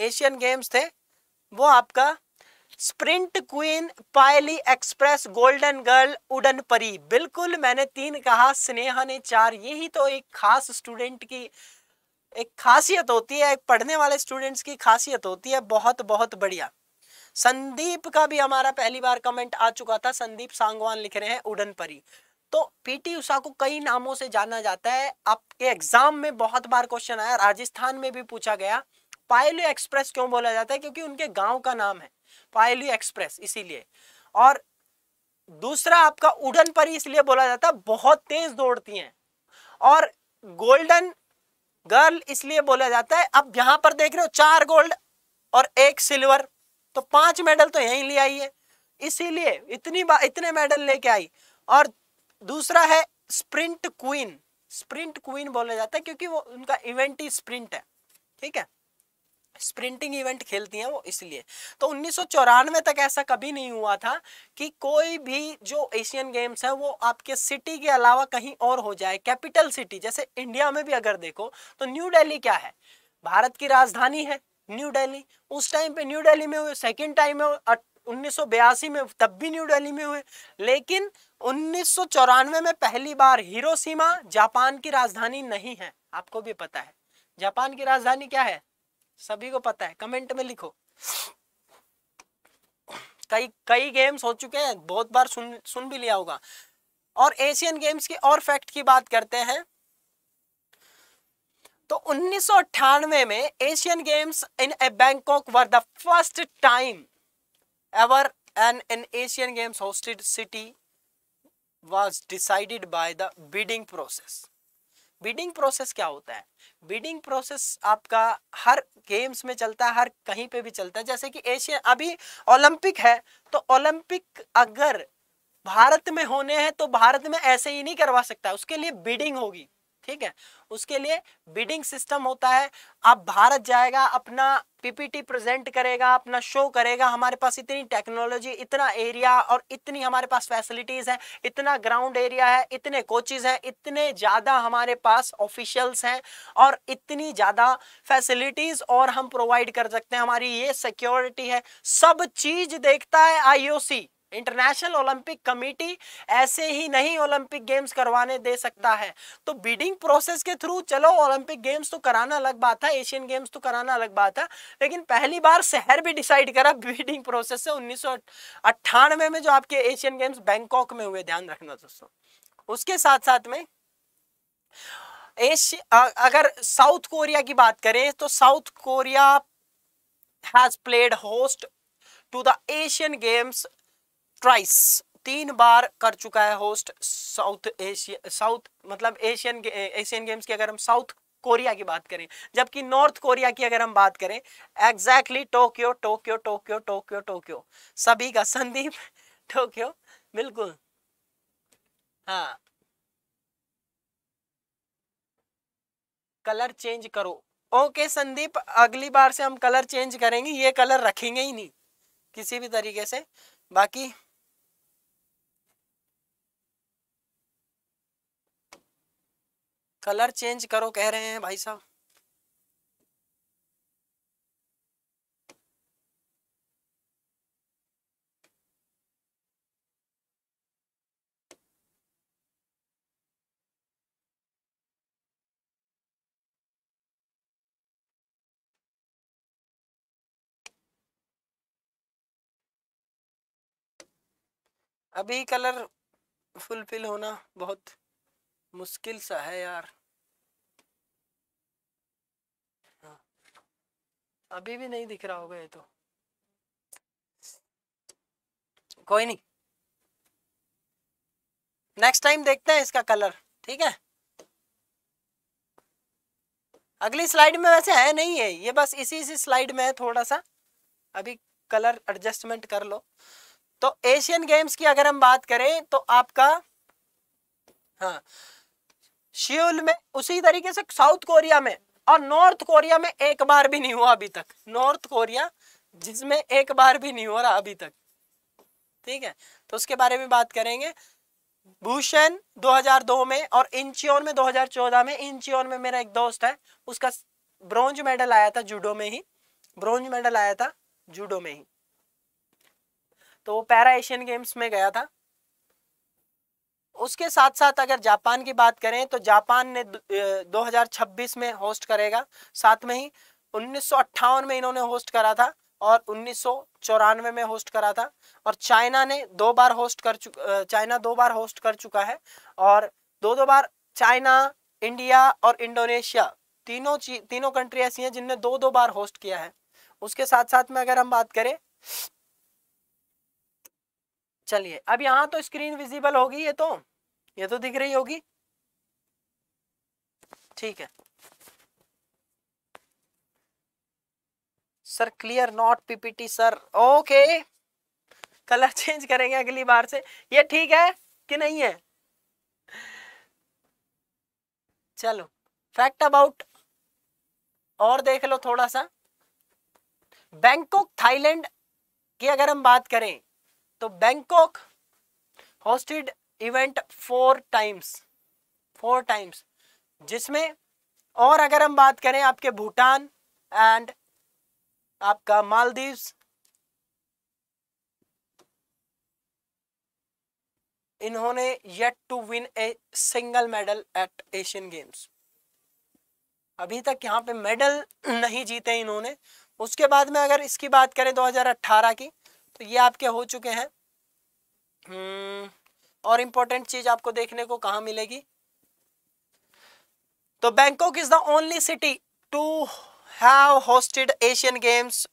एशियन गेम्स थे वो आपका sprint queen Payyoli express golden girl उडन परी बिल्कुल मैंने तीन कहा स्नेहा ने चार यही तो एक खास स्टूडेंट की एक खासियत होती है एक पढ़ने वाले स्टूडेंट्स की खासियत होती है बहुत बहुत बढ़िया संदीप का भी हमारा पहली बार कमेंट आ चुका था संदीप सांगवान लिख रहे हैं उड़न परी तो पीटी उषा को कई नामों से जाना जाता है आपके एग्जाम में बहुत बार क्वेश्चन आया राजस्थान में भी पूछा गया पायलू एक्सप्रेस क्यों बोला जाता है क्योंकि उनके गांव का नाम है पायलू एक्सप्रेस इसीलिए और दूसरा आपका उड़न परी इसलिए बोला जाता है बहुत तेज दौड़ती हैं और गोल्डन गर्ल इसलिए बोला जाता है अब यहां पर देख रहे हो चार गोल्ड और एक सिल्वर तो पांच मेडल तो यहीं ले आई है इसीलिए इतनी बार इतने मेडल लेके आई और दूसरा है स्प्रिंट क्वीन स्प्रिंट क्वीन बोला जाता है क्योंकि वो उनका इवेंट ही स्प्रिंट है ठीक है स्प्रिंटिंग इवेंट खेलती हैं वो इसलिए तो उन्नीस तक ऐसा कभी नहीं हुआ था कि कोई भी जो एशियन गेम्स है वो आपके सिटी के अलावा कहीं और हो जाए कैपिटल सिटी जैसे इंडिया में भी अगर देखो तो न्यू दिल्ली क्या है भारत की राजधानी है न्यू दिल्ली उस टाइम पे न्यू दिल्ली में हुए सेकेंड टाइम है उन्नीस में तब भी न्यू दिल्ली में हुए लेकिन उन्नीस में पहली बार हीरोमा जापान की राजधानी नहीं है आपको भी पता है जापान की राजधानी क्या है सभी को पता है कमेंट में लिखो कई कई गेम्स हो चुके हैं बहुत बार सुन सुन भी लिया होगा और एशियन गेम्स की और फैक्ट की बात करते हैं तो उन्नीस में Asian Games in a Bangkok were the first time ever an an Asian Games hosted city was decided by the bidding process bidding process क्या होता है बीडिंग प्रोसेस आपका हर गेम्स में चलता है हर कहीं पे भी चलता है जैसे कि एशिया अभी ओलंपिक है तो ओलंपिक अगर भारत में होने हैं तो भारत में ऐसे ही नहीं करवा सकता उसके लिए बीडिंग होगी ठीक है उसके लिए बिडिंग सिस्टम होता है आप भारत जाएगा अपना पीपीटी प्रेजेंट करेगा अपना शो करेगा हमारे पास इतनी टेक्नोलॉजी इतना एरिया और इतनी हमारे पास फैसिलिटीज हैं इतना ग्राउंड एरिया है इतने कोचेज हैं इतने ज़्यादा हमारे पास ऑफिशियल्स हैं और इतनी ज़्यादा फैसिलिटीज़ और हम प्रोवाइड कर सकते हैं हमारी ये सिक्योरिटी है सब चीज़ देखता है आईओसी इंटरनेशनल ओलंपिक कमेटी ऐसे ही नहीं ओलंपिक गेम्स करवाने दे सकता है तो बीडिंग प्रोसेस के थ्रू चलो ओलंपिक गेम्स तो कराना अलग बात है एशियन गेम्स तो कराना अलग बात है लेकिन पहली बार शहर भी डिसाइड करा बीडिंग प्रोसेस से उन्नीस में जो आपके एशियन गेम्स बैंकॉक में हुए ध्यान रखना दोस्तों उसके साथ साथ में एशिया अगर साउथ कोरिया की बात करें तो South Korea has played host to the Asian Games thrice तीन बार कर चुका है होस्ट साउथ एशिया साउथ मतलब एशियन एशियन गेम्स की अगर हम साउथ कोरिया की बात करें जबकि नॉर्थ कोरिया की अगर हम बात करें exactly Tokyo Tokyo Tokyo Tokyo Tokyo सभी का संदीप टोक्यो बिल्कुल हाँ कलर चेंज करो ओके संदीप अगली बार से हम कलर चेंज करेंगे ये कलर रखेंगे ही नहीं किसी भी तरीके से बाकी कलर चेंज करो कह रहे हैं भाई साहब अभी कलर फुलफिल होना बहुत मुश्किल सा है यार हाँ। अभी भी नहीं दिख रहा होगा ये तो कोई नहीं नेक्स्ट टाइम देखते हैं इसका कलर ठीक है अगली स्लाइड में वैसे है नहीं है ये बस इसी इसी स्लाइड में है थोड़ा सा अभी कलर एडजस्टमेंट कर लो तो एशियन गेम्स की अगर हम बात करें तो आपका हाँ सियोल में उसी तरीके से साउथ कोरिया में और नॉर्थ कोरिया में एक बार भी नहीं हुआ अभी तक नॉर्थ कोरिया जिसमें एक बार भी नहीं हो रहा अभी तक ठीक है तो उसके बारे में बात करेंगे भूषण 2002 में और इंचियोन में 2014 में इंचियोन में मेरा एक दोस्त है उसका ब्रॉन्ज मेडल आया था जूडो में ही ब्रॉन्ज मेडल आया था जूडो में ही तो वो पैरा एशियन गेम्स में गया था उसके साथ साथ अगर जापान की बात करें तो जापान ने 2026 में होस्ट करेगा साथ में ही उन्नीस में इन्होंने होस्ट करा था और उन्नीस में होस्ट करा था और चाइना ने दो बार होस्ट कर चुका चाइना दो बार होस्ट कर चुका है और दो दो बार चाइना इंडिया और इंडोनेशिया तीनों तीनों कंट्री ऐसी हैं जिनने दो दो बार होस्ट किया है उसके साथ साथ में अगर हम बात करें चलिए अब यहाँ तो स्क्रीन विजिबल होगी ये तो ये तो दिख रही होगी ठीक है sir clear not PPT sir okay colour change करेंगे अगली बार से ये ठीक है कि नहीं है चलो फैक्ट अबाउट और देख लो थोड़ा सा बैंकॉक थाईलैंड की अगर हम बात करें तो Bangkok hosted event four times four times जिसमें और अगर हम बात करें आपके भूटान एंड आपका मालदीव्स इन्होंने yet to win a single medal at Asian games अभी तक यहाँ पे मेडल नहीं जीते इन्होंने उसके बाद में अगर इसकी बात करें 2018 की तो ये आपके हो चुके हैं हम्म, और इंपॉर्टेंट चीज आपको देखने को कहा मिलेगी तो Bangkok is the only city to have hosted Asian games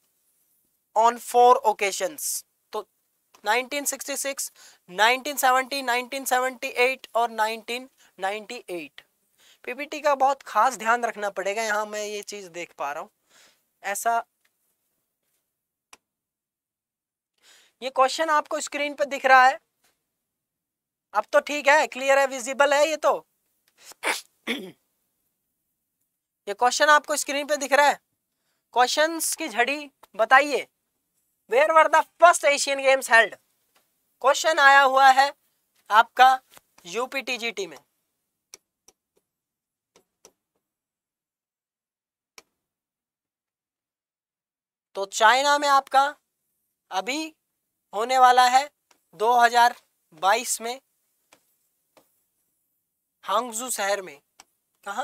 on four occasions तो 1966, 1970, 1978 और 1998 पीपीटी का बहुत खास ध्यान रखना पड़ेगा यहां मैं ये चीज देख पा रहा हूं ऐसा ये क्वेश्चन आपको स्क्रीन पर दिख रहा है अब तो ठीक है क्लियर है विजिबल है ये तो ये क्वेश्चन आपको स्क्रीन पे दिख रहा है क्वेश्चंस की झड़ी बताइए where were the first Asian games held question आया हुआ है आपका यूपीटीजीटी में तो चाइना में आपका अभी होने वाला है 2022 में हांगजू शहर में कहा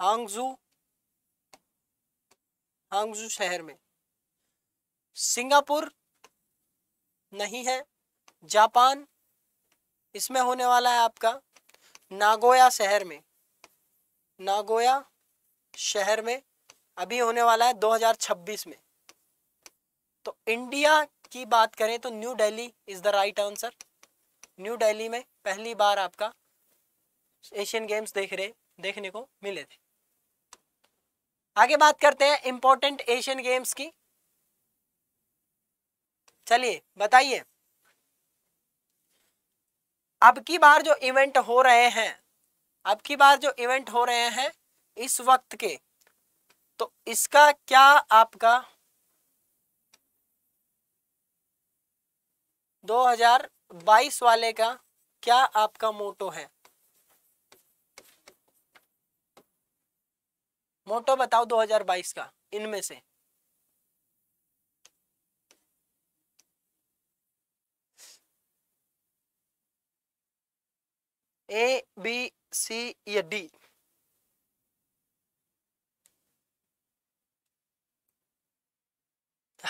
हांगजू हांगजू शहर में सिंगापुर नहीं है जापान इसमें होने वाला है आपका नागोया शहर में नागोया शहर में अभी होने वाला है 2026 में तो इंडिया की बात करें तो New Delhi is the right answer New Delhi में पहली बार आपका एशियन गेम्स देख रहे देखने को मिले थे आगे बात करते हैं इंपॉर्टेंट एशियन गेम्स की चलिए बताइए अब की बार जो इवेंट हो रहे हैं अब की बार जो इवेंट हो रहे हैं इस वक्त के तो इसका क्या आपका बाईस वाले का क्या आपका मोटो है मोटो बताओ 2022 का इनमें से ए बी सी या डी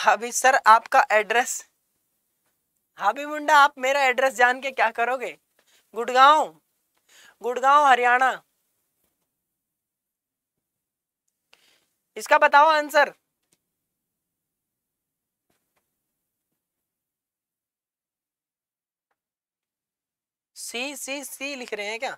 अभी हाँ सर आपका एड्रेस हाबी मुंडा आप मेरा एड्रेस जान के क्या करोगे गुड़गांव गुड़गांव हरियाणा इसका बताओ आंसर सी सी सी लिख रहे हैं क्या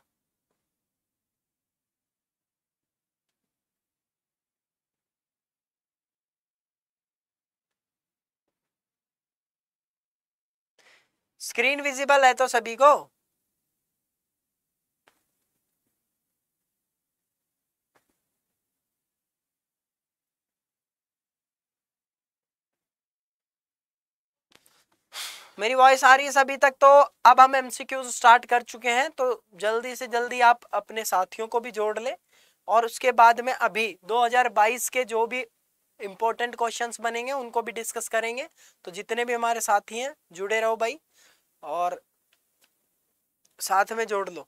स्क्रीन विजिबल है तो सभी को मेरी वॉइस आ रही है सभी तक तो अब हम एमसीक्यूज स्टार्ट कर चुके हैं तो जल्दी से जल्दी आप अपने साथियों को भी जोड़ लें और उसके बाद में अभी 2022 के जो भी इम्पोर्टेंट क्वेश्चंस बनेंगे उनको भी डिस्कस करेंगे तो जितने भी हमारे साथी हैं जुड़े रहो भाई और साथ में जोड़ लो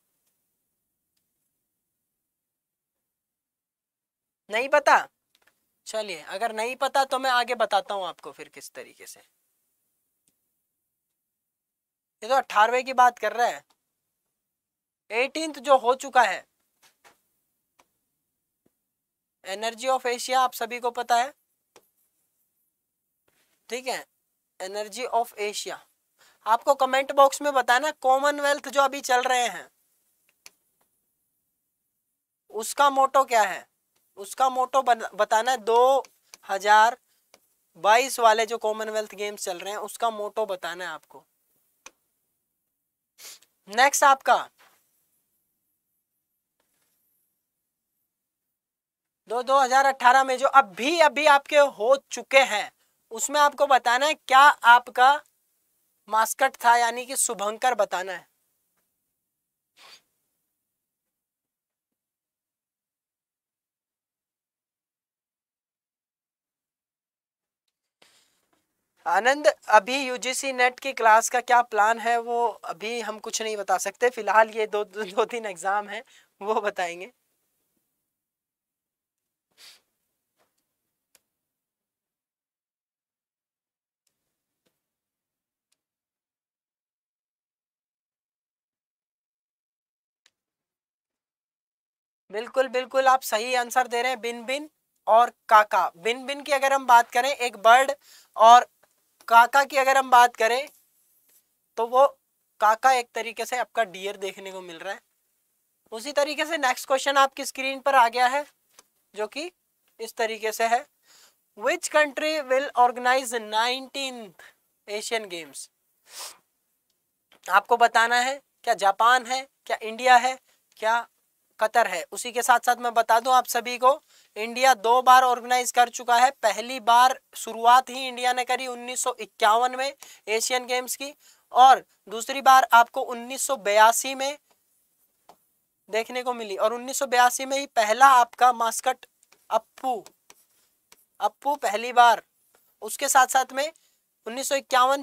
नहीं पता चलिए अगर नहीं पता तो मैं आगे बताता हूं आपको फिर किस तरीके से ये तो अठारहवें की बात कर रहा है एटीन जो हो चुका है एनर्जी ऑफ एशिया आप सभी को पता है ठीक है एनर्जी ऑफ एशिया आपको कमेंट बॉक्स में बताना कॉमनवेल्थ जो अभी चल रहे हैं उसका मोटो क्या है उसका मोटो बताना है दो हजार बाईस वाले जो कॉमनवेल्थ गेम्स चल रहे हैं उसका मोटो बताना है आपको नेक्स्ट आपका दो हजार अट्ठारह में जो अभी अभी आपके हो चुके हैं उसमें आपको बताना है क्या आपका मास्कट था यानी कि शुभंकर बताना है आनंद अभी यूजीसी नेट की क्लास का क्या प्लान है वो अभी हम कुछ नहीं बता सकते फिलहाल ये दो दो, तीन एग्जाम है वो बताएंगे बिल्कुल बिल्कुल आप सही आंसर दे रहे हैं बिन बिन और काका बिन बिन की अगर हम बात करें एक बर्ड और काका की अगर हम बात करें तो वो काका एक तरीके से आपका डियर देखने को मिल रहा है उसी तरीके से नेक्स्ट क्वेश्चन आपकी स्क्रीन पर आ गया है जो कि इस तरीके से है which country will organise nineteen Asian games आपको बताना है क्या जापान है क्या इंडिया है क्या कतर है उसी के साथ साथ मैं बता दूं आप सभी को इंडिया दो बार ऑर्गेनाइज कर चुका है पहली बार शुरुआत ही इंडिया ने करी उन्नीस में एशियन गेम्स की और दूसरी बार आपको उन्नीस में देखने को मिली और उन्नीस में ही पहला आपका मास्कट अप्पू अप्पू पहली बार उसके साथ साथ में उन्नीस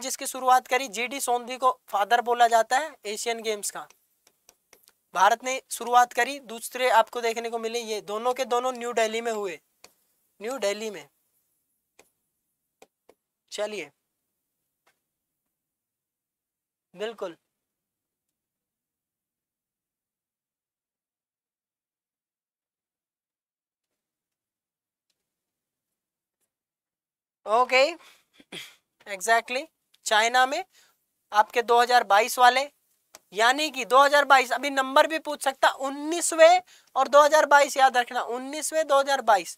जिसकी शुरुआत करी जीडी सोंधी को फादर बोला जाता है एशियन गेम्स का भारत ने शुरुआत करी दूसरे आपको देखने को मिले ये दोनों के दोनों न्यू दिल्ली में हुए न्यू दिल्ली में चलिए बिल्कुल ओके एग्जैक्टली चाइना में आपके 2022 वाले यानी कि 2022 अभी नंबर भी पूछ सकता उन्नीसवे और 2022 याद रखना उन्नीसवे 2022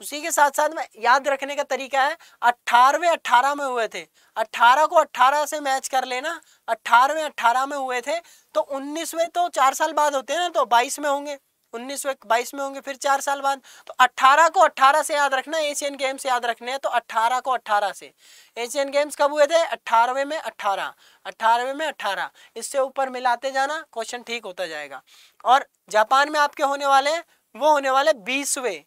उसी के साथ साथ में याद रखने का तरीका है अट्ठारहवें अट्ठारह में हुए थे अट्ठारह को अट्ठारह से मैच कर लेना अट्ठारहवें अट्ठारह में हुए थे तो उन्नीसवे तो चार साल बाद होते हैं ना तो बाईस में होंगे उन्नीस बाईस में होंगे फिर चार साल बाद तो 18 को अट्ठारह से याद रखना एशियन गेम्स याद रखने हैं तो 18 को अट्ठारह से एशियन गेम्स कब हुए थे अट्ठारहवें में 18 अट्ठारहवें में अट्ठारह इससे ऊपर मिलाते जाना क्वेश्चन ठीक होता जाएगा और जापान में आपके होने वाले वो होने वाले बीसवें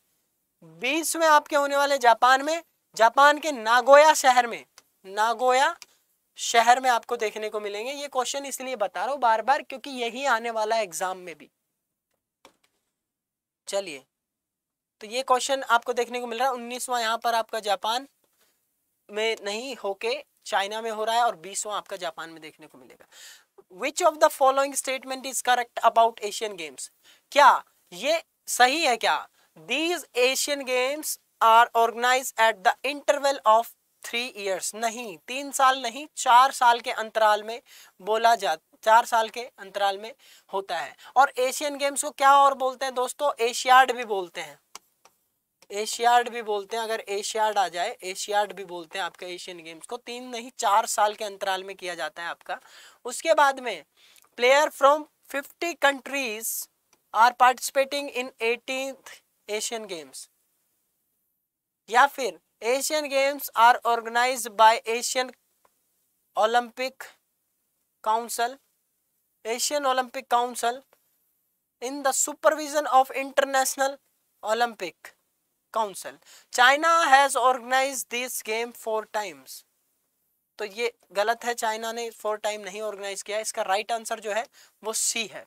बीसवें आपके होने वाले जापान में जापान के नागोया शहर में नागोया शहर में आपको देखने को मिलेंगे ये क्वेश्चन इसलिए बता रहा हूँ बार बार क्योंकि यही आने वाला है एग्जाम में भी चलिए तो ये क्वेश्चन आपको देखने को मिल रहा है उन्नीसवा यहाँ पर आपका जापान में नहीं होके चाइना में हो रहा है और बीसवा आपका जापान में देखने को मिलेगा which of the following statement is correct about Asian games क्या ये सही है क्या these Asian games are organise at the interval of three years नहीं तीन साल नहीं चार साल के अंतराल में बोला जा चार साल के अंतराल में होता है और एशियन गेम्स को क्या और बोलते हैं दोस्तों एशियाड भी बोलते हैं एशियाड भी बोलते हैं अगर एशियाड आ जाए एशियाड भी बोलते हैं आपके एशियन गेम्स को तीन नहीं चार साल के अंतराल में किया जाता है आपका उसके बाद में player from fifty countries are participating in eighteen Asian games या फिर Asian games are organise by Asian Olympic council Asian Olympic council in the supervision of international Olympic council China has organise this game four times तो ये गलत है China ने four time नहीं organise किया इसका राइट right आंसर जो है वो सी है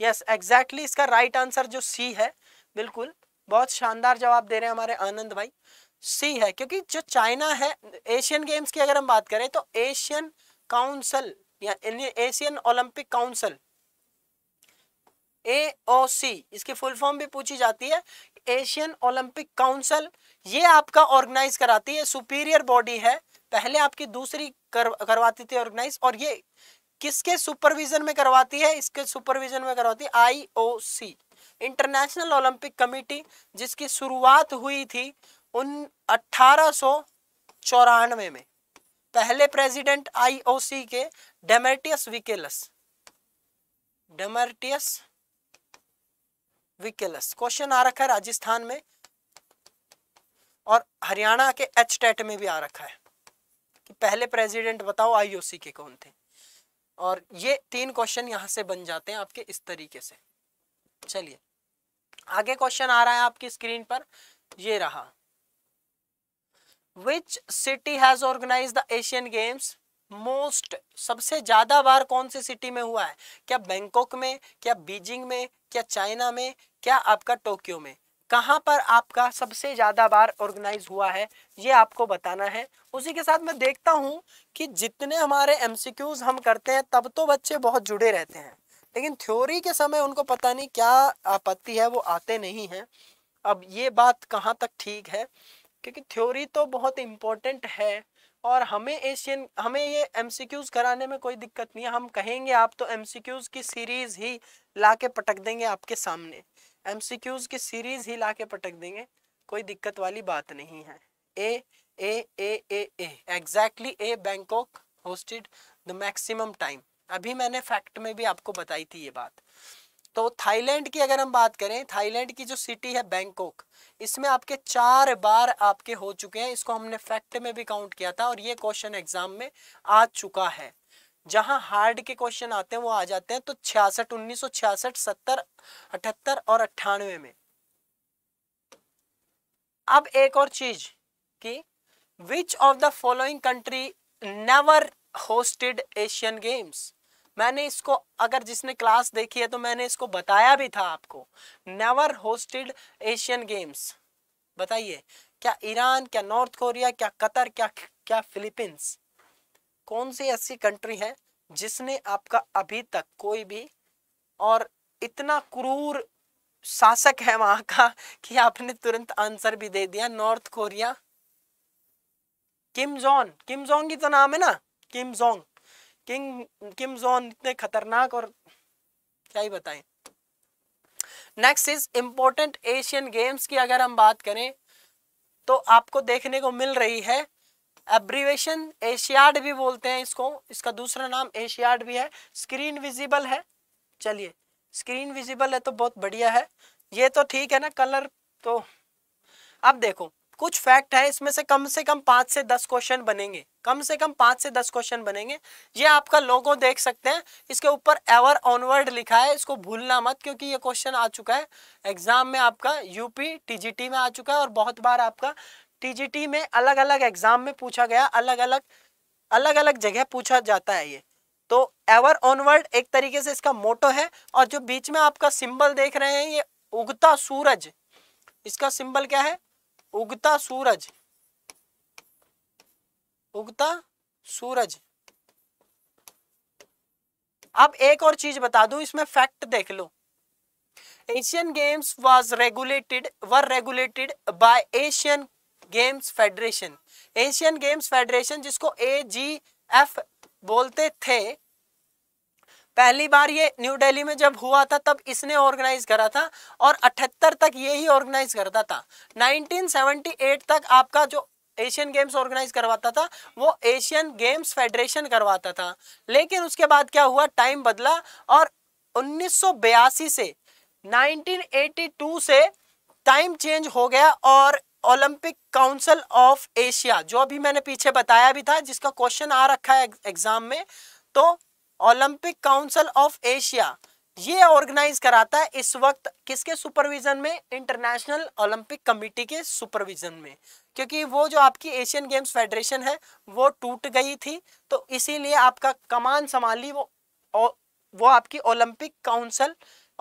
यस yes, एग्जैक्टली exactly इसका राइट right आंसर जो सी है बिल्कुल बहुत शानदार जवाब दे रहे हैं हमारे आनंद भाई सी है क्योंकि जो चाइना है एशियन गेम्स की अगर हम बात करें तो एशियन काउंसिल या एशियन ओलंपिक काउंसिल एओसी इसकी फुल फॉर्म भी पूछी जाती है एशियन ओलंपिक काउंसिल ये आपका ऑर्गेनाइज कराती है सुपीरियर बॉडी है पहले आपकी दूसरी कर, करवाती थी ऑर्गेनाइज और ये किसके सुपरविजन में करवाती है इसके सुपरविजन में करवाती है आईओसी इंटरनेशनल ओलंपिक कमेटी जिसकी शुरुआत हुई थी उन अठारह में पहले प्रेसिडेंट आईओसी के Demetrios Vikelas Demetrios Vikelas question आ रखा है राजस्थान में और हरियाणा के एच टेट में भी आ रखा है कि पहले प्रेसिडेंट बताओ आईओसी के कौन थे और ये तीन क्वेश्चन यहां से बन जाते हैं आपके इस तरीके से चलिए आगे क्वेश्चन आ रहा है आपकी स्क्रीन पर ये रहा which city has organise the Asian games most सबसे ज्यादा बार कौन सी सिटी में हुआ है क्या बैंकॉक में क्या बीजिंग में क्या चाइना में क्या आपका टोक्यो में कहाँ पर आपका सबसे ज़्यादा बार ऑर्गेनाइज हुआ है ये आपको बताना है उसी के साथ मैं देखता हूँ कि जितने हमारे एम हम करते हैं तब तो बच्चे बहुत जुड़े रहते हैं लेकिन थ्योरी के समय उनको पता नहीं क्या आपत्ति है वो आते नहीं हैं अब ये बात कहाँ तक ठीक है क्योंकि थ्योरी तो बहुत इम्पोर्टेंट है और हमें एशियन हमें ये एम कराने में कोई दिक्कत नहीं है हम कहेंगे आप तो एम की सीरीज ही ला के पटक देंगे आपके सामने एम की सीरीज ही ला के पटक देंगे कोई दिक्कत वाली बात नहीं है A A A A A exactly A Bangkok hosted the maximum time अभी मैंने फैक्ट में भी आपको बताई थी ये बात तो थाईलैंड की अगर हम बात करें थाईलैंड की जो सिटी है बैंकॉक इसमें आपके चार बार आपके हो चुके हैं इसको हमने फैक्ट में भी काउंट किया था और ये क्वेश्चन एग्जाम में आ चुका है जहां हार्ड के क्वेश्चन आते हैं वो आ जाते हैं तो छियासठ उन्नीस सौ छियासठ सत्तर अठहत्तर और अट्ठानवे में अब एक और चीज कि which of the following country never hosted Asian games मैंने इसको अगर जिसने क्लास देखी है तो मैंने इसको बताया भी था आपको नेवर होस्टेड एशियन गेम्स बताइए क्या ईरान क्या नॉर्थ कोरिया क्या कतर क्या क्या फिलीपींस कौन सी ऐसी कंट्री है जिसने आपका अभी तक कोई भी और इतना क्रूर शासक है वहां का कि आपने तुरंत आंसर भी दे दिया North Korea Kim Jong Kim Jong ही तो नाम है ना Kim Jong king Kim Jong इतने खतरनाक और क्या ही बताएं next is important Asian games की अगर हम बात करें तो आपको देखने को मिल रही है एब्रीवेशन एशियाड भी बोलते हैं इसको इसका दूसरा नाम एशियाड भी है स्क्रीन विजिबल है चलिए स्क्रीन विजिबल है तो बहुत बढ़िया है ये तो ठीक है ना कलर तो अब देखो कुछ फैक्ट है इसमें से कम से कम पांच से दस क्वेश्चन बनेंगे कम से कम पांच से दस क्वेश्चन बनेंगे ये आपका लोगो देख सकते हैं इसके ऊपर एवर ऑनवर्ड लिखा है इसको भूलना मत क्योंकि ये क्वेश्चन आ चुका है एग्जाम में आपका यूपी टीजीटी में आ चुका है और बहुत बार आपका टीजीटी में अलग अलग एग्जाम में पूछा गया अलग अलग अलग अलग जगह पूछा जाता है ये तो एवर ऑनवर्ड एक तरीके से इसका मोटो है और जो बीच में आपका सिंबल देख रहे हैं ये उगता सूरज इसका सिंबल क्या है उगता सूरज उगता सूरज अब एक और चीज बता दूं इसमें फैक्ट देख लो Asian games was regulated were regulated by Asian games federation Asian games federation जिसको ए जी एफ बोलते थे पहली बार ये न्यू दिल्ली में जब हुआ था तब इसने ऑर्गेनाइज करा था और अठहत्तर तक ये ही ऑर्गेनाइज करता था 1978 तक आपका जो एशियन गेम्स ऑर्गेनाइज करवाता था वो एशियन गेम्स फेडरेशन करवाता था लेकिन उसके बाद क्या हुआ टाइम बदला और उन्नीस से नाइनटीन से टाइम चेंज हो गया और ओलंपिक काउंसिल ऑफ एशिया जो अभी मैंने पीछे बताया भी था जिसका क्वेश्चन आ रखा है एग्जाम में तो ओलंपिक काउंसिल ऑफ एशिया ये ऑर्गेनाइज कराता है इस वक्त किसके सुपरविजन में इंटरनेशनल ओलंपिक कमेटी के सुपरविजन में क्योंकि वो जो आपकी एशियन गेम्स फेडरेशन है वो टूट गई थी तो इसीलिए आपका कमान संभाली वो वो आपकी ओलंपिक काउंसिल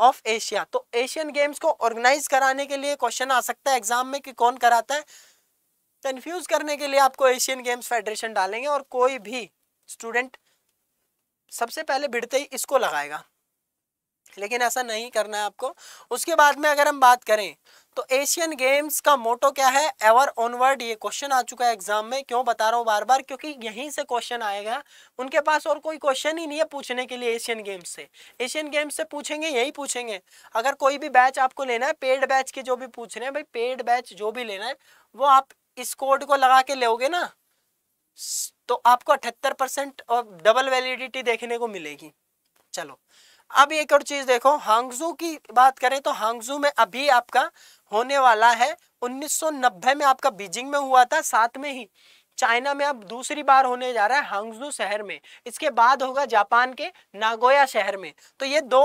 ऑफ एशिया तो एशियन गेम्स को ऑर्गेनाइज कराने के लिए क्वेश्चन आ सकता है एग्जाम में कि कौन कराता है कन्फ्यूज करने के लिए आपको एशियन गेम्स फेडरेशन डालेंगे और कोई भी स्टूडेंट सबसे पहले भिड़ते ही इसको लगाएगा लेकिन ऐसा नहीं करना है आपको उसके बाद में अगर हम बात करें तो एशियन गेम्स का मोटो क्या है एवर ऑनवर्ड ये क्वेश्चन आ चुका है एग्जाम में क्यों बता रहा हूँ बार बार क्योंकि यहीं से क्वेश्चन आएगा उनके पास और कोई क्वेश्चन ही नहीं है पूछने के लिए एशियन गेम्स से एशियन गेम्स से पूछेंगे यही पूछेंगे अगर कोई भी बैच आपको लेना है पेड बैच के जो भी पूछ रहे हैं भाई पेड बैच जो भी लेना है वो आप इस कोड को लगा के लोगे ना तो आपको अठहत्तर परसेंट और डबल वैलिडिटी देखने को मिलेगी चलो अब एक और चीज देखो हांगजू की बात करें तो हांगजू में अभी आपका होने वाला है 1990 में आपका बीजिंग में हुआ था साथ में ही चाइना में अब दूसरी बार होने जा रहा है हांगजू शहर में इसके बाद होगा जापान के नागोया शहर में तो ये दो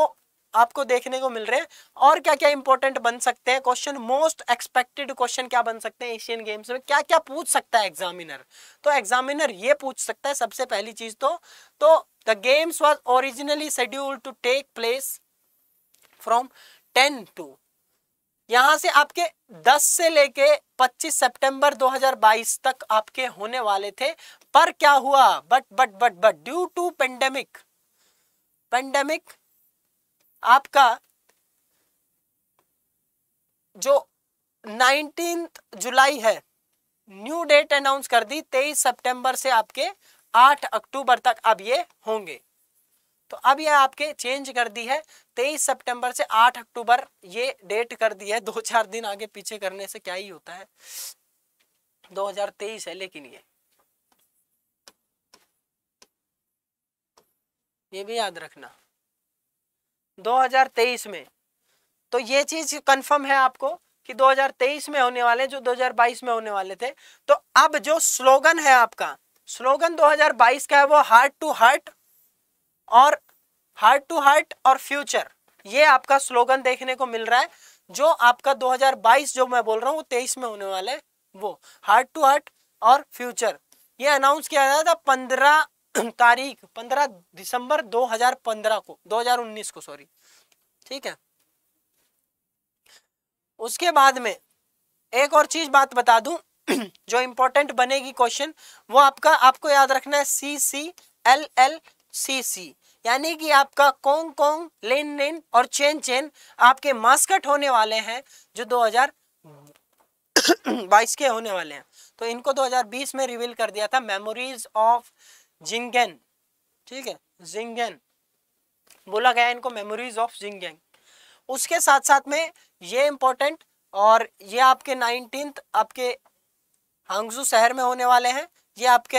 आपको देखने को मिल रहे हैं और क्या क्या इंपॉर्टेंट बन सकते हैं क्वेश्चन मोस्ट एक्सपेक्टेड क्वेश्चन क्या बन सकते हैं एशियन गेम्स में क्या क्या पूछ सकता है एग्जामिनर तो एग्जामिनर ये पूछ सकता है सबसे पहली चीज तो तो the games was originally scheduled to take place from ten to यहां से आपके 10 से लेके 25 सितंबर 2022 तक आपके होने वाले थे पर क्या हुआ but but but but due to pandemic pandemic आपका जो नाइनटीन जुलाई है न्यू डेट अनाउंस कर दी तेईस सितंबर से आपके आठ अक्टूबर तक अब ये होंगे तो अब ये आपके चेंज कर दी है तेईस सितंबर से आठ अक्टूबर ये डेट कर दी है दो चार दिन आगे पीछे करने से क्या ही होता है 2023 है लेकिन ये ये भी याद रखना 2023 में तो ये चीज कंफर्म है आपको कि 2023 में होने वाले जो 2022 में होने वाले थे तो अब जो स्लोगन है आपका स्लोगन 2022 का है वो हार्ट टू हार्ट और हार्ट टू हार्ट और फ्यूचर ये आपका स्लोगन देखने को मिल रहा है जो आपका 2022 जो मैं बोल रहा हूँ तेईस में होने वाले वो हार्ट टू हार्ट और फ्यूचर ये अनाउंस किया गया था पंद्रह तारीख 15 दिसंबर 2015 को 2019 को सॉरी ठीक है उसके बाद में एक और चीज बात बता दूं जो इंपॉर्टेंट बनेगी क्वेश्चन वो आपका आपको याद रखना है सी सी एल एल सी सी यानी कि आपका कोंग कोंग लेन देन और चेन चेन आपके मास्कट होने वाले हैं जो 2022 के होने वाले हैं तो इनको 2020 में रिवील कर दिया था मेमोरीज ऑफ जिंगेन ठीक है जिंगेन बोला गया इनको मेमोरीज ऑफ जिंग उसके साथ साथ में ये इंपॉर्टेंट और ये आपके नाइनटीन आपके हांगजू शहर में होने वाले हैं ये आपके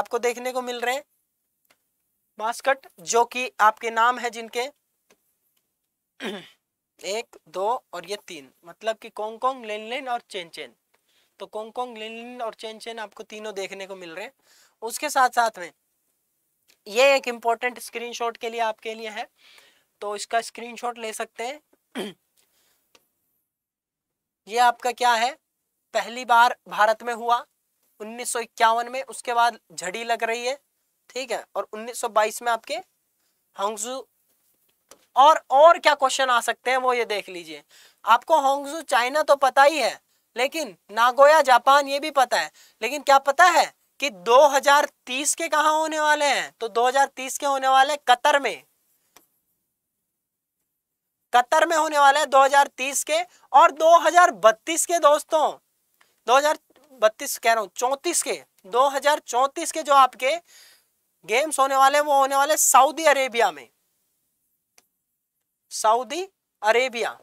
आपको देखने को मिल रहे हैं मास्कट जो कि आपके नाम है जिनके एक दो और ये तीन मतलब कि कोंग कोंग लेन लेन और चेन चेन तो कोंग कोंग लेन लेन और चेन चेन आपको तीनों देखने को मिल रहे हैं उसके साथ साथ में ये एक इम्पोर्टेंट स्क्रीनशॉट के लिए आपके लिए है तो इसका स्क्रीनशॉट ले सकते हैं ये आपका क्या है पहली बार भारत में हुआ उन्नीस में उसके बाद झड़ी लग रही है ठीक है और 1922 में आपके होंगजू और और क्या क्वेश्चन आ सकते हैं वो ये देख लीजिए आपको होंगजू चाइना तो पता ही है लेकिन नागोया जापान ये भी पता है लेकिन क्या पता है कि 2030 के कहा होने वाले हैं तो 2030 के होने वाले कतर में कतर में होने वाले हैं 2030 के और 2032 के दोस्तों 2032 कह रहा हूं चौंतीस के 2034 के जो आपके गेम्स होने वाले हैं वो होने वाले सऊदी अरेबिया में सऊदी अरेबिया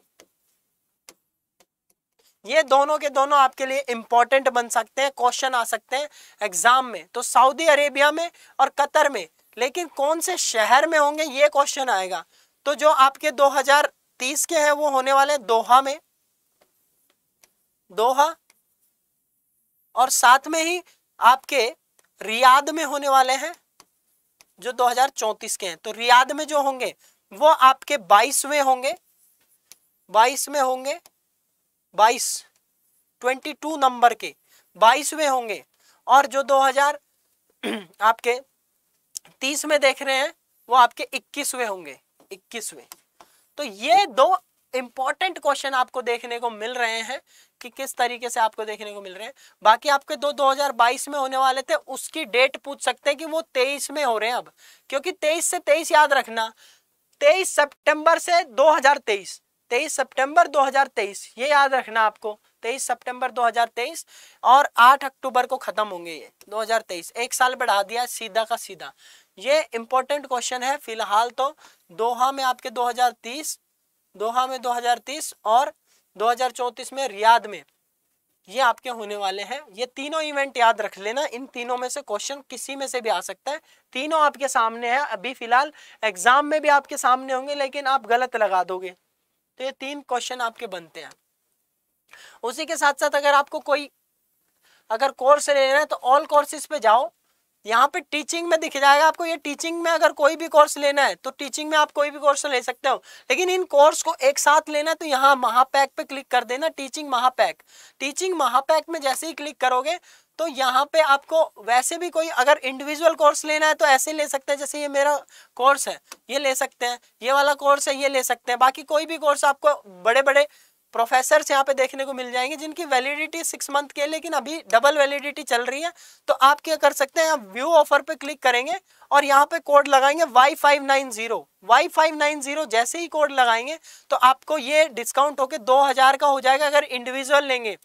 ये दोनों के दोनों आपके लिए इंपॉर्टेंट बन सकते हैं क्वेश्चन आ सकते हैं एग्जाम में तो सऊदी अरेबिया में और कतर में लेकिन कौन से शहर में होंगे ये क्वेश्चन आएगा तो जो आपके 2030 के हैं वो होने वाले दोहा में दोहा और साथ में ही आपके रियाद में होने वाले हैं जो 2034 के हैं तो रियाद में जो होंगे वो आपके 22वें होंगे बाईस में होंगे बाईस ट्वेंटी टू नंबर के बाईसवें होंगे और जो दो हजार आपके तीस में देख रहे हैं वो आपके इक्कीसवें होंगे इक्कीसवें तो ये दो इंपॉर्टेंट क्वेश्चन आपको देखने को मिल रहे हैं कि किस तरीके से आपको देखने को मिल रहे हैं बाकी आपके दो 2022 में होने वाले थे उसकी डेट पूछ सकते हैं कि वो 23 में हो रहे हैं अब क्योंकि 23 से 23 याद रखना 23 सितंबर से 2023 तेईस सितंबर 2023 ये याद रखना आपको तेईस सितंबर 2023 और 8 अक्टूबर को खत्म होंगे ये 2023 एक साल बढ़ा दिया सीधा का सीधा ये इम्पोर्टेंट क्वेश्चन है फिलहाल तो दोहा में आपके 2030 दोहा में 2030 और 2034 में रियाद में ये आपके होने वाले हैं ये तीनों इवेंट याद रख लेना इन तीनों में से क्वेश्चन किसी में से भी आ सकता है तीनों आपके सामने है अभी फिलहाल एग्जाम में भी आपके सामने होंगे लेकिन आप गलत लगा दोगे तो ये तीन क्वेश्चन आपके बनते हैं उसी के साथ साथ अगर आपको कोई अगर कोर्स ले रहे हैं तो ऑल कोर्सेज पे जाओ यहाँ पे टीचिंग में दिख जाएगा आपको ये टीचिंग में अगर कोई भी कोर्स लेना है तो टीचिंग में आप कोई भी कोर्स ले सकते हो लेकिन इन कोर्स को एक साथ लेना है तो यहाँ महापैक पे क्लिक कर देना टीचिंग महापैक टीचिंग महापैक में जैसे ही क्लिक करोगे तो यहाँ पे आपको वैसे भी कोई अगर इंडिविजुअल कोर्स लेना है तो ऐसे ले सकते हैं जैसे ये मेरा कोर्स है ये ले सकते हैं ये वाला कोर्स है ये ले सकते हैं बाकी कोई भी कोर्स आपको बड़े बड़े प्रोफेसर यहाँ पे देखने को मिल जाएंगे जिनकी वैलिडिटी सिक्स मंथ की है लेकिन अभी डबल वैलिडिटी चल रही है तो आप क्या कर सकते हैं आप व्यू ऑफर पे क्लिक करेंगे और यहाँ पे कोड लगाएंगे वाई फाइव नाइन जीरो जैसे ही कोड लगाएंगे तो आपको ये डिस्काउंट होके दो हज़ार का हो जाएगा अगर इंडिविजुअल लेंगे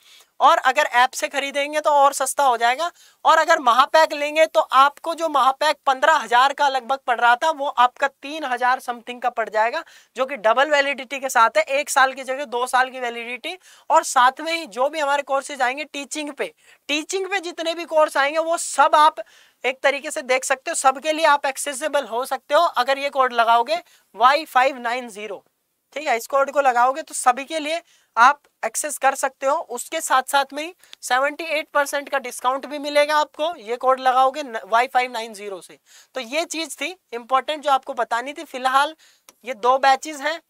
और अगर ऐप से खरीदेंगे तो और सस्ता हो जाएगा और अगर महापैक लेंगे तो आपको जो महापैक पंद्रह हज़ार का लगभग पड़ रहा था वो आपका तीन हज़ार समथिंग का पड़ जाएगा जो कि डबल वैलिडिटी के साथ है एक साल की जगह दो साल की वैलिडिटी और साथ में ही जो भी हमारे कोर्सेज आएंगे टीचिंग पे टीचिंग पे जितने भी कोर्स आएंगे वो सब आप एक तरीके से देख सकते हो सबके लिए आप एक्सेसिबल हो सकते हो अगर ये कोड लगाओगे वाई फाइव नाइन जीरो ठीक है इस कोड को लगाओगे तो सभी के लिए आप एक्सेस कर सकते हो उसके साथ साथ में ही सेवेंटी एट परसेंट का डिस्काउंट भी मिलेगा आपको ये कोड लगाओगे वाई फाइव नाइन जीरो से तो ये चीज़ थी इम्पोर्टेंट जो आपको बतानी थी फिलहाल ये दो बैचेज हैं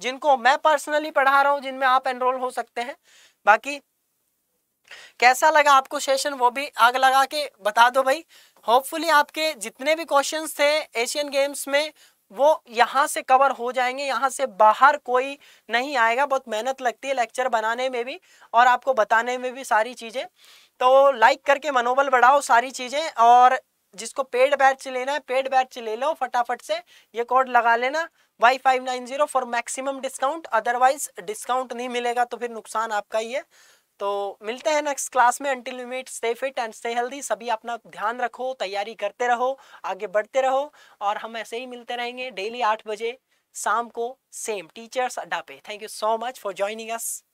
जिनको मैं पर्सनली पढ़ा रहा हूँ जिनमें आप एनरोल हो सकते हैं बाकी कैसा लगा आपको सेशन वो भी आग लगा के बता दो भाई होपफुली आपके जितने भी क्वेश्चन थे एशियन गेम्स में वो यहाँ से कवर हो जाएंगे यहाँ से बाहर कोई नहीं आएगा बहुत मेहनत लगती है लेक्चर बनाने में भी और आपको बताने में भी सारी चीज़ें तो लाइक करके मनोबल बढ़ाओ सारी चीज़ें और जिसको पेड बैच लेना है पेड बैच ले लो फटाफट से ये कोड लगा लेना Y five nine zero for maximum discount otherwise discount नहीं मिलेगा तो फिर नुकसान आपका ही है तो मिलते हैं नेक्स्ट क्लास में until meet stay fit and stay healthy सभी अपना ध्यान रखो तैयारी करते रहो आगे बढ़ते रहो और हम ऐसे ही मिलते रहेंगे डेली आठ बजे शाम को सेम टीचर्स अड्डा पे thank you so much for joining us